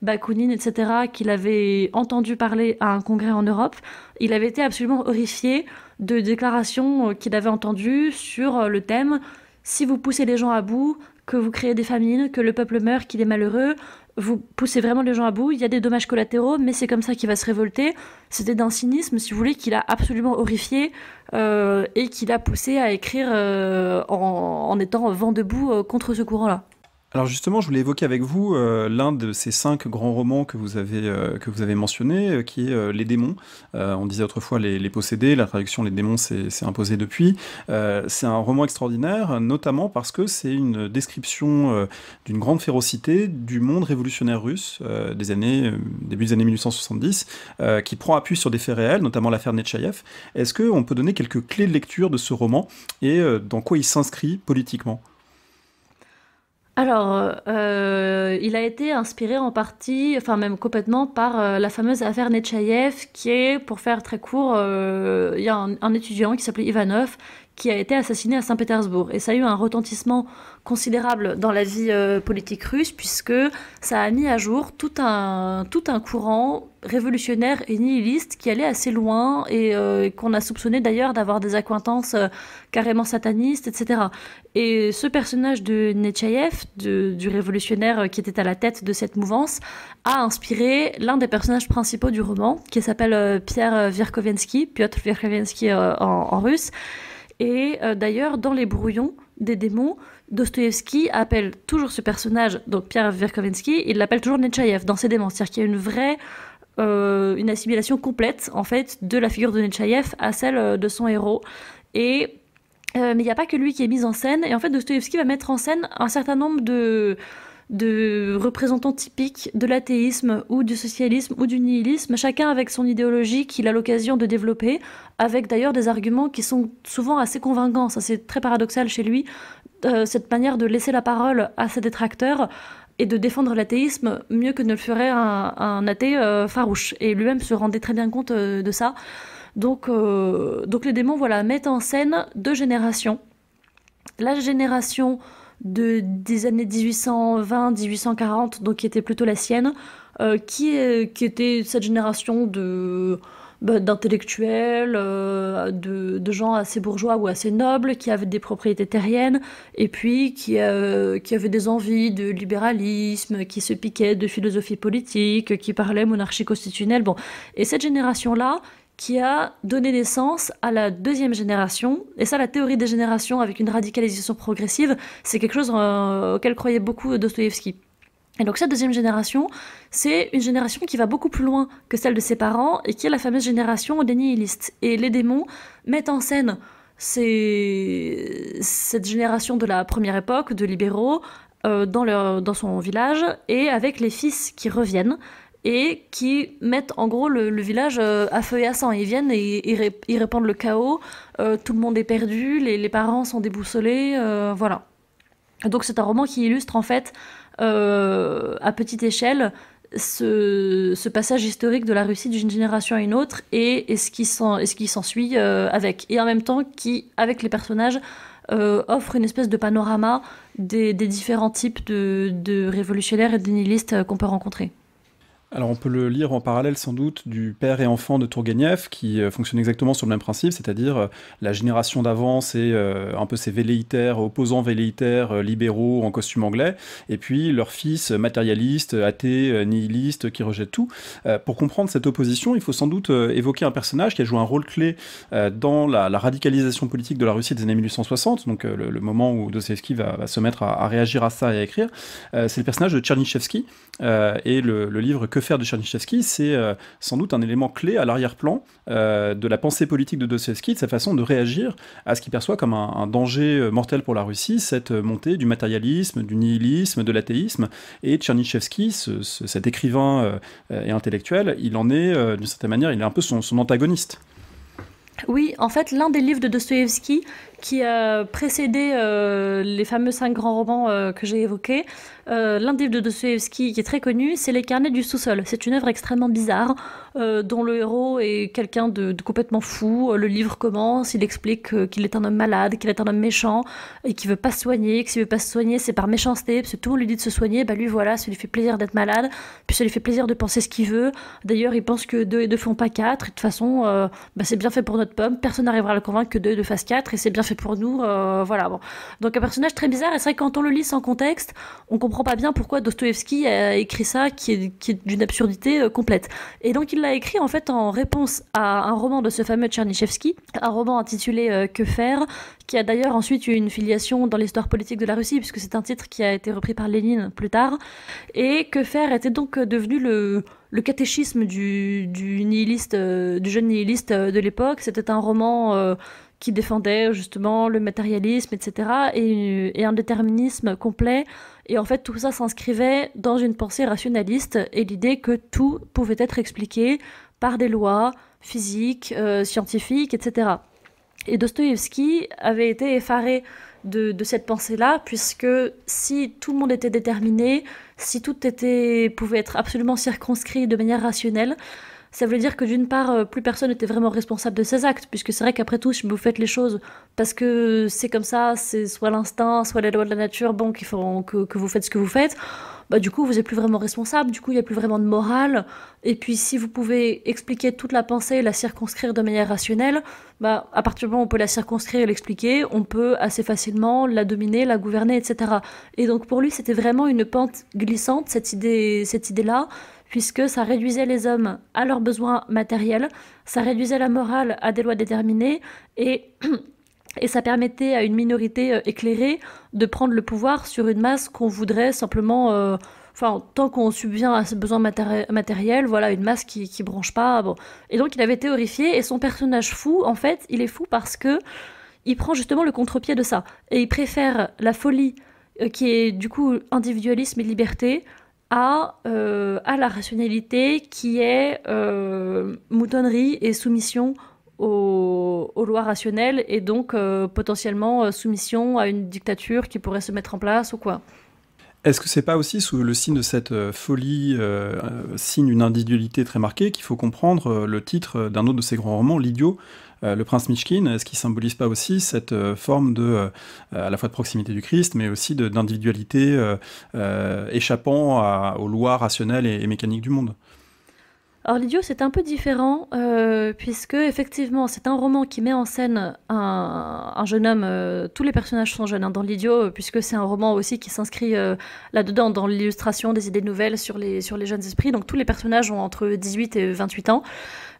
Bakounine, etc., qu'il avait entendu parler à un congrès en Europe. Il avait été absolument horrifié de déclarations euh, qu'il avait entendues sur euh, le thème si vous poussez les gens à bout, que vous créez des famines, que le peuple meurt, qu'il est malheureux, vous poussez vraiment les gens à bout, il y a des dommages collatéraux, mais c'est comme ça qu'il va se révolter. C'était d'un cynisme, si vous voulez, qu'il a absolument horrifié euh, et qu'il a poussé à écrire en, étant vent debout contre ce courant-là. Alors justement, je voulais évoquer avec vous euh, l'un de ces cinq grands romans que vous avez, euh, que vous avez mentionnés, euh, qui est Les démons. on disait autrefois les, possédés, la traduction Les démons s'est imposée depuis. c'est un roman extraordinaire, notamment parce que c'est une description d'une grande férocité du monde révolutionnaire russe des années, début des années 1870, qui prend appui sur des faits réels, notamment l'affaire Netchaïev. Est-ce qu'on peut donner quelques clés de lecture de ce roman et dans quoi il s'inscrit politiquement alors, euh, il a été inspiré en partie, enfin même complètement, par euh, la fameuse affaire Netchaïev, qui est, pour faire très court, euh, il y a un étudiant qui s'appelait Ivanov, qui a été assassiné à Saint-Pétersbourg. Et ça a eu un retentissement considérable dans la vie euh, politique russe, puisque ça a mis à jour tout un, tout un courant révolutionnaire et nihiliste qui allait assez loin et euh, qu'on a soupçonné d'ailleurs d'avoir des acquaintances euh, carrément satanistes, etc. Et ce personnage de Nechayev, du révolutionnaire qui était à la tête de cette mouvance, a inspiré l'un des personnages principaux du roman, qui s'appelle Pierre Virkovensky, Piotr Virkovensky en, en russe. Et euh, d'ailleurs, dans les brouillons des démons, Dostoevsky appelle toujours ce personnage, donc Pierre Verkovensky, il l'appelle toujours Netchaïev dans ses démons. C'est-à-dire qu'il y a une vraie euh, une assimilation complète, en fait, de la figure de Netchaïev à celle euh, de son héros. Et mais il n'y a pas que lui qui est mis en scène. Et en fait, Dostoevsky va mettre en scène un certain nombre de de représentants typiques de l'athéisme ou du socialisme ou du nihilisme, chacun avec son idéologie qu'il a l'occasion de développer, avec d'ailleurs des arguments qui sont souvent assez convaincants. Ça, c'est très paradoxal chez lui, euh, cette manière de laisser la parole à ses détracteurs et de défendre l'athéisme mieux que ne le ferait un, athée euh, farouche. Et lui-même se rendait très bien compte euh, de ça. Donc, donc les démons voilà, mettent en scène deux générations. La génération de, des années 1820-1840, donc qui était plutôt la sienne, euh, qui, était cette génération bah, d'intellectuels, euh, de, gens assez bourgeois ou assez nobles, qui avaient des propriétés terriennes, et puis qui, euh, qui avaient des envies de libéralisme, qui se piquaient de philosophie politique, qui parlaient monarchie constitutionnelle. Bon. Et cette génération-là, qui a donné naissance à la deuxième génération. Et ça, la théorie des générations avec une radicalisation progressive, c'est quelque chose euh, auquel croyait beaucoup euh, Dostoïevski. Et donc cette deuxième génération, c'est une génération qui va beaucoup plus loin que celle de ses parents et qui est la fameuse génération des nihilistes. Et les démons mettent en scène cette génération de la première époque, de libéraux, euh, dans, leur, dans son village, et avec les fils qui reviennent, et qui mettent en gros le, village euh, à feu et à sang. Ils viennent et ils, répandent le chaos, euh, tout le monde est perdu, les, parents sont déboussolés, euh, voilà. Donc c'est un roman qui illustre en fait à petite échelle ce, passage historique de la Russie d'une génération à une autre et, ce qui s'ensuit avec. Et en même temps qui, avec les personnages, offre une espèce de panorama des, différents types de, de révolutionnaires et de nihilistes qu'on peut rencontrer. Alors on peut le lire en parallèle sans doute du père et enfant de Turgenev, qui euh, fonctionne exactement sur le même principe, c'est-à-dire euh, la génération d'avant c'est euh, un peu ces véléitaires opposants véléitaires libéraux en costume anglais, et puis leur fils matérialiste, athée, nihiliste qui rejette tout. pour comprendre cette opposition, il faut sans doute évoquer un personnage qui a joué un rôle clé dans la, radicalisation politique de la Russie des années 1860, donc le, moment où Dostoevsky va, va, se mettre à, réagir à ça et à écrire, c'est le personnage de Tchernyshevsky et le livre que faire de Tchernychevski, c'est euh, sans doute un élément clé à l'arrière-plan euh, de la pensée politique de Dostoevsky, de sa façon de réagir à ce qu'il perçoit comme un, danger euh, mortel pour la Russie, cette montée du matérialisme, du nihilisme, de l'athéisme. Et Tchernychevski, cet écrivain et intellectuel, il en est, d'une certaine manière, il est un peu son, son antagoniste. Oui, en fait, l'un des livres de Dostoevsky, qui a précédé euh, les fameux cinq grands romans euh, que j'ai évoqués. Euh, l'un des livres de Dostoevsky qui est très connu, c'est Les Carnets du sous-sol. C'est une œuvre extrêmement bizarre dont le héros est quelqu'un de, complètement fou. Le livre commence, il explique qu'il est un homme malade, qu'il est un homme méchant et qu'il veut pas se soigner, que s'il veut pas se soigner, c'est par méchanceté, parce que tout le monde lui dit de se soigner, bah lui voilà, ça lui fait plaisir d'être malade, puis ça lui fait plaisir de penser ce qu'il veut. D'ailleurs, il pense que deux et deux font pas quatre. Et de toute façon, bah, c'est bien fait pour notre pomme. Personne n'arrivera à le convaincre que deux et deux fassent quatre, et c'est bien c'est pour nous. Euh, voilà. Bon. Donc un personnage très bizarre. Et c'est vrai que quand on le lit sans contexte, on comprend pas bien pourquoi Dostoevsky a écrit ça, qui est, d'une absurdité euh, complète. Et donc il l'a écrit en fait en réponse à un roman de ce fameux Tchernyshevsky, un roman intitulé euh, Que faire, qui a d'ailleurs ensuite eu une filiation dans l'histoire politique de la Russie, puisque c'est un titre qui a été repris par Lénine plus tard. Et Que faire était donc devenu le catéchisme du, nihiliste, du jeune nihiliste de l'époque. C'était un roman qui défendait justement le matérialisme, etc., et, un déterminisme complet. Et en fait, tout ça s'inscrivait dans une pensée rationaliste et l'idée que tout pouvait être expliqué par des lois physiques, euh, scientifiques, etc. Et Dostoïevski avait été effaré de, de cette pensée-là, puisque si tout le monde était déterminé, si tout était, pouvait être absolument circonscrit de manière rationnelle, ça voulait dire que d'une part, euh, plus personne n'était vraiment responsable de ses actes, puisque c'est vrai qu'après tout, si vous faites les choses parce que c'est comme ça, c'est soit l'instinct, soit les lois de la nature, bon, qui font que, vous faites ce que vous faites, bah du coup, vous n'êtes plus vraiment responsable, du coup, il n'y a plus vraiment de morale. Et puis, si vous pouvez expliquer toute la pensée et la circonscrire de manière rationnelle, bah, à partir du moment où on peut la circonscrire et l'expliquer, on peut assez facilement la dominer, la gouverner, etc. Et donc, pour lui, c'était vraiment une pente glissante, cette idée, cette idée-là puisque ça réduisait les hommes à leurs besoins matériels, ça réduisait la morale à des lois déterminées et et ça permettait à une minorité euh, éclairée de prendre le pouvoir sur une masse qu'on voudrait simplement euh, enfin tant qu'on subvient à ses besoins matériels voilà une masse qui qui branche pas bon et donc il avait théorifié, et son personnage fou en fait il est fou parce que il prend justement le contre-pied de ça et il préfère la folie euh, qui est du coup individualisme et liberté à, euh, à la rationalité qui est euh, moutonnerie et soumission aux, lois rationnelles et donc euh, potentiellement soumission à une dictature qui pourrait se mettre en place ou quoi. Est-ce que c'est pas aussi sous le signe de cette folie, signe d'une individualité très marquée, qu'il faut comprendre le titre d'un autre de ses grands romans, L'idiot, euh, le prince Mishkin, est-ce qu'il symbolise pas aussi cette euh, forme de, euh, à la fois de proximité du Christ, mais aussi d'individualité échappant aux lois rationnelles et mécaniques du monde alors l'idiot c'est un peu différent euh, puisque effectivement c'est un roman qui met en scène un, jeune homme, euh, tous les personnages sont jeunes hein, dans l'idiot euh, puisque c'est un roman aussi qui s'inscrit là-dedans dans l'illustration des idées nouvelles sur les, sur les jeunes esprits, donc tous les personnages ont entre 18 et 28 ans.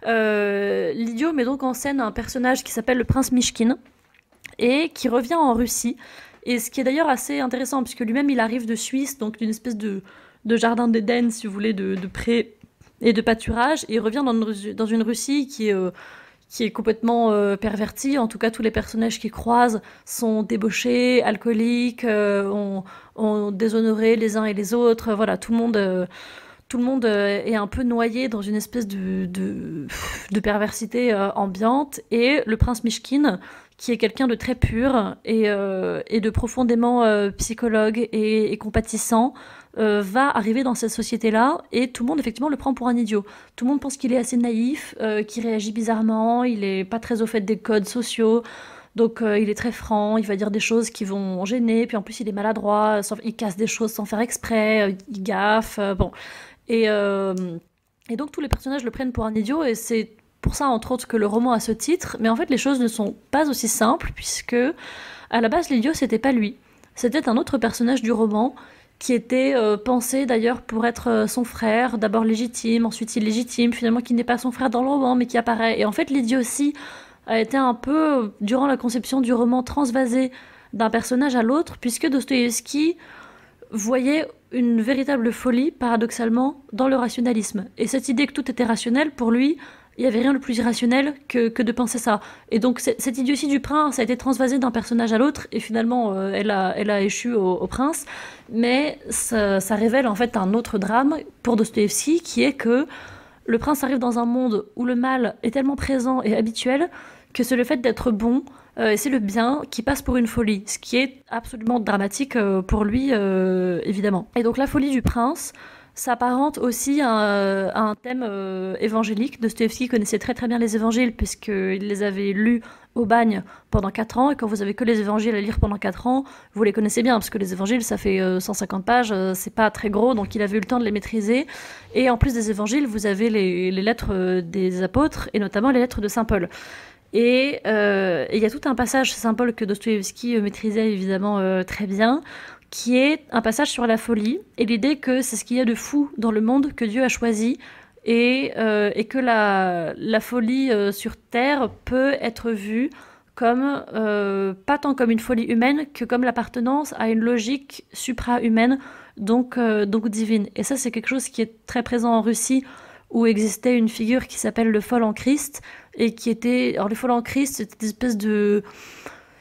l'idiot met donc en scène un personnage qui s'appelle le prince Mishkin et qui revient en Russie et ce qui est d'ailleurs assez intéressant puisque lui-même il arrive de Suisse donc d'une espèce de, jardin d'Éden si vous voulez de, près et de pâturage. il revient dans une, Russie qui est, euh, qui est complètement euh, pervertie. En tout cas, tous les personnages qu'il croise sont débauchés, alcooliques, euh, ont, déshonoré les uns et les autres. Voilà, tout le monde tout le monde est un peu noyé dans une espèce de, perversité ambiante. Et le prince Mishkin, qui est quelqu'un de très pur et, de profondément psychologue et compatissant, euh, va arriver dans cette société-là et tout le monde effectivement le prend pour un idiot. Tout le monde pense qu'il est assez naïf, euh, qu'il réagit bizarrement, il n'est pas très au fait des codes sociaux. Donc euh, il est très franc, il va dire des choses qui vont gêner, puis en plus il est maladroit, il casse des choses sans faire exprès, il gaffe, bon. Et, et donc tous les personnages le prennent pour un idiot et c'est pour ça entre autres que le roman a ce titre, mais en fait les choses ne sont pas aussi simples puisque à la base l'idiot c'était pas lui, c'était un autre personnage du roman qui était euh, pensé d'ailleurs pour être euh, son frère, d'abord légitime, ensuite illégitime, finalement qui n'est pas son frère dans le roman, hein, mais qui apparaît. Et en fait, l'idiotie a été un peu, euh, durant la conception du roman, transvasée d'un personnage à l'autre, puisque Dostoïevski voyait une véritable folie, paradoxalement, dans le rationalisme. Et cette idée que tout était rationnel, pour lui, il n'y avait rien de plus irrationnel que, de penser ça. Et donc cette idiotie du prince a été transvasée d'un personnage à l'autre et finalement euh, elle, a, elle a échu au, prince. Mais ça, révèle en fait un autre drame pour Dostoevsky qui est que le prince arrive dans un monde où le mal est tellement présent et habituel que c'est le fait d'être bon euh, et c'est le bien qui passe pour une folie, ce qui est absolument dramatique euh, pour lui évidemment. Et donc la folie du prince s'apparente aussi à, un, thème euh, évangélique. Dostoevsky connaissait très très bien les évangiles puisqu'il les avait lus au bagne pendant 4 ans. Et quand vous avez que les évangiles à lire pendant 4 ans, vous les connaissez bien parce que les évangiles, ça fait 150 euh, pages, euh, c'est pas très gros, donc il a eu le temps de les maîtriser. Et en plus des évangiles, vous avez les, lettres des apôtres et notamment les lettres de Saint Paul. Et il y a tout un passage Saint Paul que Dostoevsky maîtrisait évidemment très bien qui est un passage sur la folie et l'idée que c'est ce qu'il y a de fou dans le monde que Dieu a choisi et, euh, que la, la folie euh, sur Terre peut être vue comme, euh, pas tant comme une folie humaine que comme l'appartenance à une logique humaine donc, donc divine. Et ça, c'est quelque chose qui est très présent en Russie, où existait une figure qui s'appelle le folle en Christ, et qui était. Alors, le fol en Christ, c'était une espèce de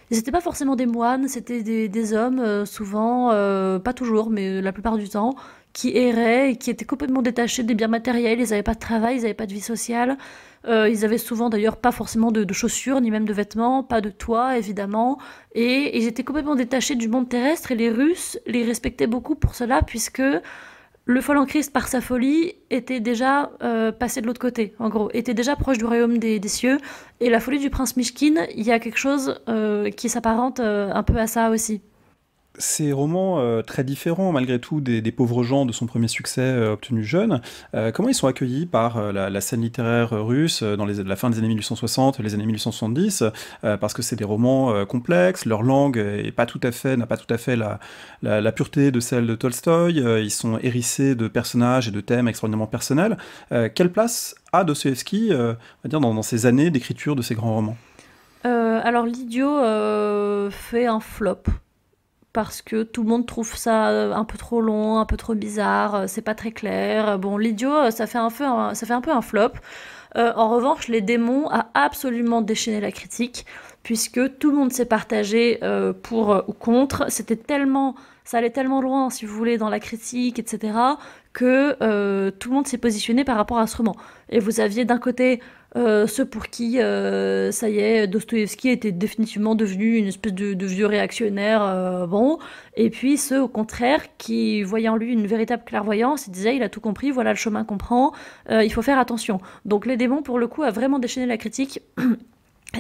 et n'étaient pas forcément des moines, c'était des, hommes, euh, souvent, euh, pas toujours, mais la plupart du temps, qui erraient et qui étaient complètement détachés des biens matériels. Ils n'avaient pas de travail, ils n'avaient pas de vie sociale. Euh, ils avaient souvent d'ailleurs pas forcément de, chaussures, ni même de vêtements, pas de toit évidemment. Et ils étaient complètement détachés du monde terrestre et les Russes les respectaient beaucoup pour cela puisque le fol en Christ, par sa folie, était déjà euh, passé de l'autre côté, en gros, était déjà proche du royaume des, cieux. Et la folie du prince Mishkin, il y a quelque chose euh, qui s'apparente euh, un peu à ça aussi ces romans euh, très différents, malgré tout, des, pauvres gens de son premier succès euh, obtenu jeune, euh, comment ils sont accueillis par la, scène littéraire russe dans la fin des années 1860, les années 1870, parce que c'est des romans complexes, leur langue pas tout à fait, n'a pas tout à fait la, pureté de celle de Tolstoï, ils sont hérissés de personnages et de thèmes extraordinairement personnels. quelle place a Dostoevsky dans, dans ces années d'écriture de ces grands romans alors l'idiot fait un flop parce que tout le monde trouve ça euh, un peu trop long, un peu trop bizarre, euh, c'est pas très clair. Euh, bon, l'idiot, ça fait un peu un, flop. en revanche, les démons a absolument déchaîné la critique puisque tout le monde s'est partagé pour ou contre. C'était tellement ça allait tellement loin, si vous voulez, dans la critique, etc., que tout le monde s'est positionné par rapport à ce roman. Et vous aviez d'un côté euh, ceux pour qui, euh, ça y est, Dostoïevski était définitivement devenu une espèce de, vieux réactionnaire, euh, bon, et puis ceux au contraire qui voyant lui une véritable clairvoyance disaient il a tout compris, voilà le chemin qu'on prend, il faut faire attention. Donc les démons, pour le coup, a vraiment déchaîné la critique.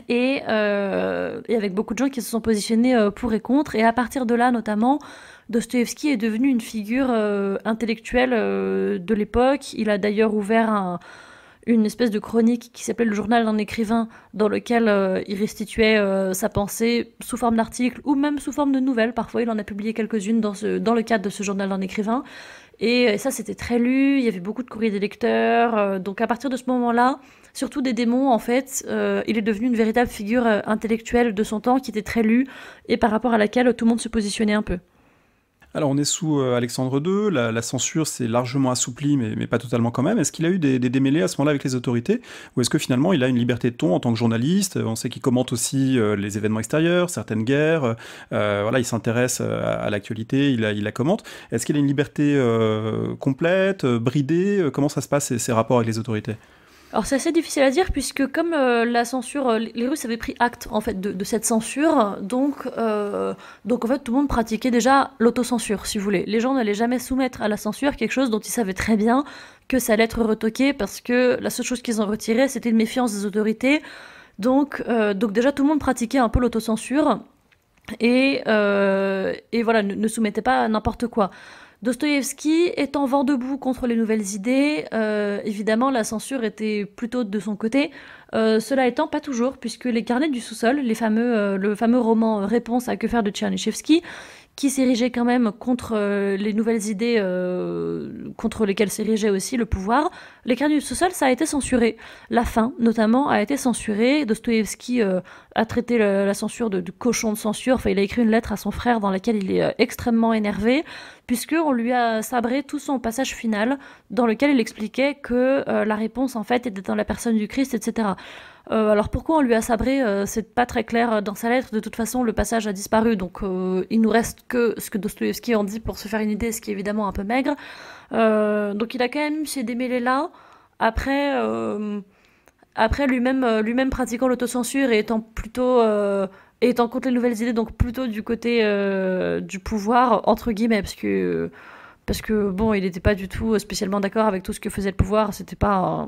Et, avec beaucoup de gens qui se sont positionnés pour et contre. Et à partir de là, notamment, Dostoevsky est devenu une figure intellectuelle de l'époque. Il a d'ailleurs ouvert un, une espèce de chronique qui s'appelait Le journal d'un écrivain, dans lequel euh, il restituait euh, sa pensée sous forme d'articles ou même sous forme de nouvelles. Parfois, il en a publié quelques-unes dans, le cadre de ce journal d'un écrivain. et euh, ça, c'était très lu, il y avait beaucoup de courriers des lecteurs. donc à partir de ce moment-là, surtout des démons, en fait, il est devenu une véritable figure intellectuelle de son temps qui était très lue et par rapport à laquelle tout le monde se positionnait un peu. Alors on est sous euh, Alexandre II, la, censure s'est largement assouplie, mais, pas totalement quand même. Est-ce qu'il a eu des, démêlés à ce moment-là avec les autorités Ou est-ce que finalement il a une liberté de ton en tant que journaliste euh, On sait qu'il commente aussi euh, les événements extérieurs, certaines guerres, voilà, il s'intéresse à, l'actualité, il, la commente. Est-ce qu'il a une liberté complète, bridée Comment ça se passe ses ces rapports avec les autorités alors c'est assez difficile à dire puisque comme euh, la censure, euh, les Russes avaient pris acte en fait de, cette censure, donc euh, donc en fait tout le monde pratiquait déjà l'autocensure si vous voulez. Les gens n'allaient jamais soumettre à la censure quelque chose dont ils savaient très bien que ça allait être retoqué parce que la seule chose qu'ils ont retiré c'était une méfiance des autorités. Donc donc déjà tout le monde pratiquait un peu l'autocensure et et voilà ne, ne soumettait pas n'importe quoi. Dostoïevski étant vent debout contre les nouvelles idées. Euh, évidemment, la censure était plutôt de son côté. Euh, cela étant, pas toujours, puisque les carnets du sous-sol, euh, le fameux roman Réponse à que faire de Tchernychevski, qui s'érigeait quand même contre euh, les nouvelles idées euh, contre lesquelles s'érigeait aussi le pouvoir, l'écran du social, ça a été censuré. La fin, notamment, a été censurée. Dostoevsky euh, a traité la, censure de, cochon de censure. Enfin, il a écrit une lettre à son frère dans laquelle il est extrêmement énervé, puisqu'on lui a sabré tout son passage final dans lequel il expliquait que la réponse, en fait, était dans la personne du Christ, etc. Euh, alors pourquoi on lui a sabré, euh, c'est pas très clair euh, dans sa lettre. De toute façon, le passage a disparu, donc il nous reste que ce que Dostoevsky en dit pour se faire une idée, ce qui est évidemment un peu maigre. donc il a quand même ces démêlés-là. Après, après lui-même lui-même pratiquant l'autocensure et étant plutôt étant contre les nouvelles idées, donc plutôt du côté du pouvoir entre guillemets, parce que parce que bon, il n'était pas du tout spécialement d'accord avec tout ce que faisait le pouvoir. C'était pas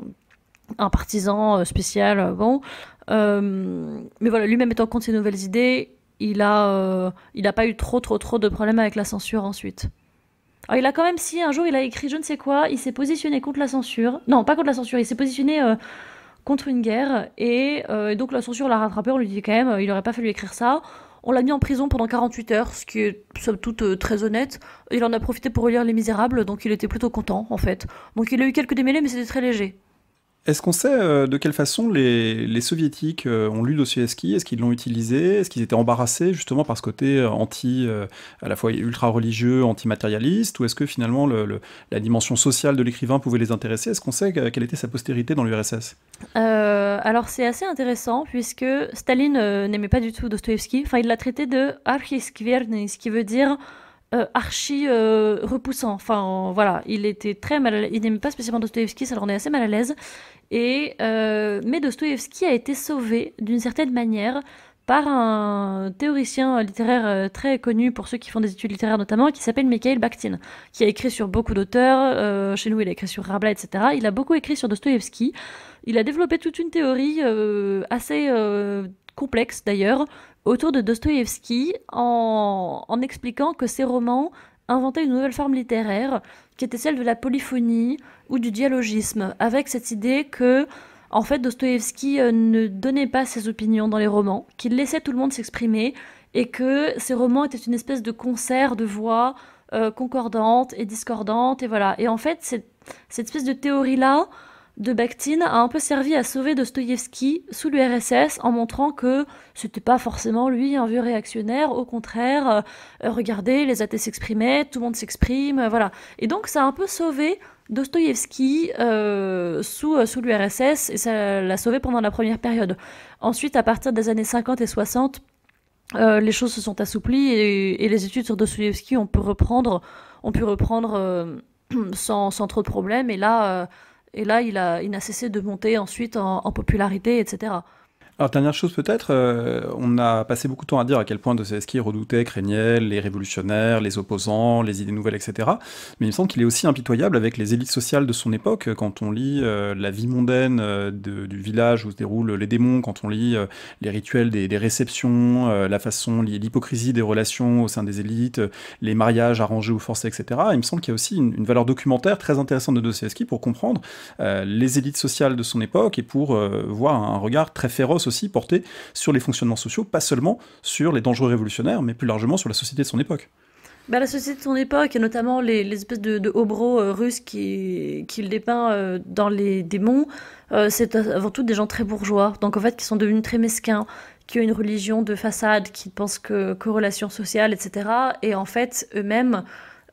un partisan euh, spécial, euh, bon. Euh, mais voilà, lui-même étant contre ses nouvelles idées, il a, il n'a pas eu trop, trop, trop de problèmes avec la censure ensuite. Alors, ah, il a quand même, si un jour il a écrit je ne sais quoi, il s'est positionné contre la censure. Non, pas contre la censure, il s'est positionné contre une guerre. Et, donc la censure l'a rattrapé, on lui dit quand même, il n'aurait pas fallu écrire ça. On l'a mis en prison pendant 48 heures, ce qui est somme toute très honnête. Il en a profité pour relire Les Misérables, donc il était plutôt content en fait. Donc il a eu quelques démêlés, mais c'était très léger. Est-ce qu'on sait euh, de quelle façon les, soviétiques euh, ont lu Dostoevsky Est-ce qu'ils l'ont utilisé Est-ce qu'ils étaient embarrassés justement par ce côté euh, anti, à la fois ultra-religieux, anti-matérialiste Ou est-ce que finalement la dimension sociale de l'écrivain pouvait les intéresser Est-ce qu'on sait quelle était sa postérité dans l'URSS Alors c'est assez intéressant puisque Staline n'aimait pas du tout Dostoevsky. Enfin, il l'a traité de archiskverny, ce qui veut dire euh, archi euh, repoussant. Enfin, voilà, il était très mal Il n'aimait pas spécialement Dostoevsky, ça le rendait assez mal à l'aise. Et, euh, mais Dostoïevski a été sauvé d'une certaine manière par un théoricien littéraire très connu pour ceux qui font des études littéraires notamment, qui s'appelle Mikhail Bakhtin, qui a écrit sur beaucoup d'auteurs, chez nous il a écrit sur Rabla etc. Il a beaucoup écrit sur Dostoïevski, Il a développé toute une théorie assez complexe d'ailleurs, autour de Dostoïevski en, expliquant que ses romans inventaient une nouvelle forme littéraire qui était celle de la polyphonie ou du dialogisme, avec cette idée que, en fait, Dostoïevski euh, ne donnait pas ses opinions dans les romans, qu'il laissait tout le monde s'exprimer et que ses romans étaient une espèce de concert de voix euh, concordantes et discordantes, et voilà. Et en fait, cette espèce de théorie-là, de Bakhtin a un peu servi à sauver Dostoïevski sous l'URSS en montrant que c'était pas forcément lui un vieux réactionnaire, au contraire, euh, euh, regardez, les athées s'exprimaient, tout le monde s'exprime, voilà. Et donc ça a un peu sauvé Dostoïevski euh, sous, sous l'URSS et ça l'a sauvé pendant la première période. Ensuite, à partir des années 50 et 60, les choses se sont assouplies et, les études sur Dostoïevski ont pu reprendre, ont pu reprendre sans, sans, trop de problèmes et là et là, il a, il n'a cessé de monter ensuite en, en popularité, etc. Alors, dernière chose peut-être, euh, on a passé beaucoup de temps à dire à quel point Dostoevsky redoutait, craignait les révolutionnaires, les opposants, les idées nouvelles, etc. Mais il me semble qu'il est aussi impitoyable avec les élites sociales de son époque. Quand on lit euh, la vie mondaine euh, du village où se déroulent les démons, quand on lit les rituels des, réceptions, la façon, l'hypocrisie des relations au sein des élites, les mariages arrangés ou forcés, etc. Il me semble qu'il y a aussi une, une, valeur documentaire très intéressante de Dostoevsky pour comprendre les élites sociales de son époque et pour voir un regard très féroce aussi porté sur les fonctionnements sociaux, pas seulement sur les dangereux révolutionnaires, mais plus largement sur la société de son époque. Bah, la société de son époque, et notamment les, espèces de, de hobereaux euh, russes qu'il qui dépeint euh, dans Les démons, euh, c'est avant tout des gens très bourgeois, donc en fait qui sont devenus très mesquins, qui ont une religion de façade, qui pensent que corrélation sociale, etc. Et en fait, eux-mêmes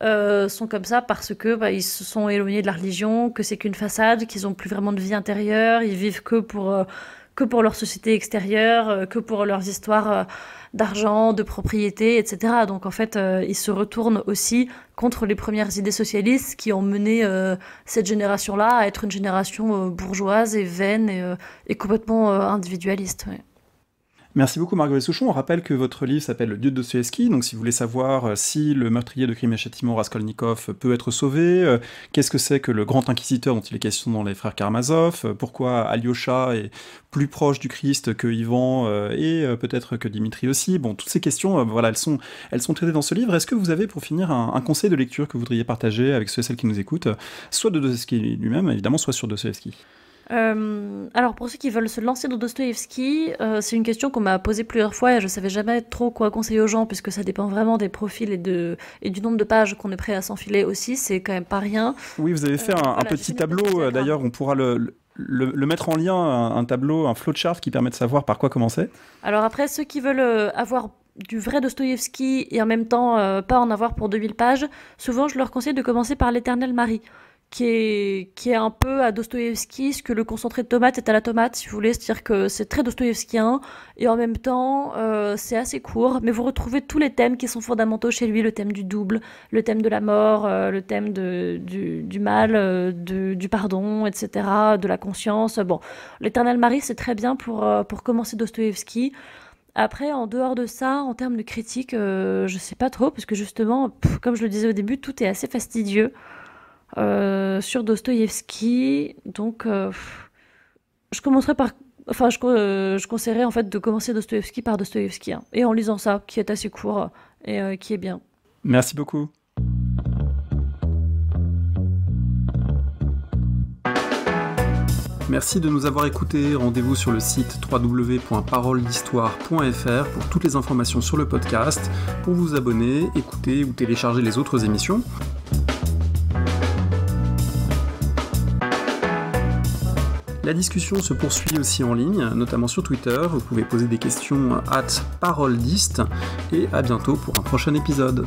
sont comme ça parce que bah, ils se sont éloignés de la religion, que c'est qu'une façade, qu'ils n'ont plus vraiment de vie intérieure, ils vivent que pour que pour leur société extérieure, euh, que pour leurs histoires euh, d'argent, de propriété, etc. Donc en fait, euh, ils se retournent aussi contre les premières idées socialistes qui ont mené cette génération-là à être une génération bourgeoise et vaine et, complètement individualiste. Merci beaucoup Marguerite Souchon. On rappelle que votre livre s'appelle Le Dieu de Dostoevsky. Donc si vous voulez savoir euh, si le meurtrier de crime et châtiment Raskolnikov euh, peut être sauvé, euh, qu'est-ce que c'est que le grand inquisiteur dont il est question dans les frères Karamazov, pourquoi Alyosha est plus proche du Christ que Ivan et peut-être que Dimitri aussi. Bon, toutes ces questions, voilà, elles sont, elles sont traitées dans ce livre. Est-ce que vous avez pour finir un, un, conseil de lecture que vous voudriez partager avec ceux et celles qui nous écoutent, soit de Dostoevsky lui-même évidemment, soit sur Dostoevsky euh, alors pour ceux qui veulent se lancer dans Dostoïevski, euh, c'est une question qu'on m'a posée plusieurs fois et je ne savais jamais trop quoi conseiller aux gens puisque ça dépend vraiment des profils et, du nombre de pages qu'on est prêt à s'enfiler aussi, c'est quand même pas rien. Oui, vous avez fait euh, un, petit tableau, d'ailleurs on pourra le, mettre en lien, un, tableau, un flowchart qui permet de savoir par quoi commencer Alors après, ceux qui veulent avoir du vrai Dostoïevski et en même temps pas en avoir pour 2000 pages, souvent je leur conseille de commencer par l'éternel Marie qui est, un peu à Dostoïevski ce que le concentré de tomate est à la tomate, si vous voulez. C'est-à-dire que c'est très dostoïevskien et en même temps, euh, c'est assez court. Mais vous retrouvez tous les thèmes qui sont fondamentaux chez lui le thème du double, le thème de la mort, euh, le thème du, mal, euh, du, pardon, etc., de la conscience. Bon, l'éternel mari, c'est très bien pour, commencer Dostoïevski. Après, en dehors de ça, en termes de critique, je sais pas trop, parce que justement, comme je le disais au début, tout est assez fastidieux. Euh, sur Dostoïevski, donc euh, je commencerai par enfin, euh, je, conseillerais en fait de commencer Dostoïevski par Dostoïevski, hein, et en lisant ça, qui est assez court et qui est bien. Merci beaucoup. Merci de nous avoir écoutés. Rendez-vous sur le site www.paroledhistoire.fr pour toutes les informations sur le podcast, pour vous abonner, écouter ou télécharger les autres émissions. La discussion se poursuit aussi en ligne, notamment sur Twitter. Vous pouvez poser des questions à list et à bientôt pour un prochain épisode.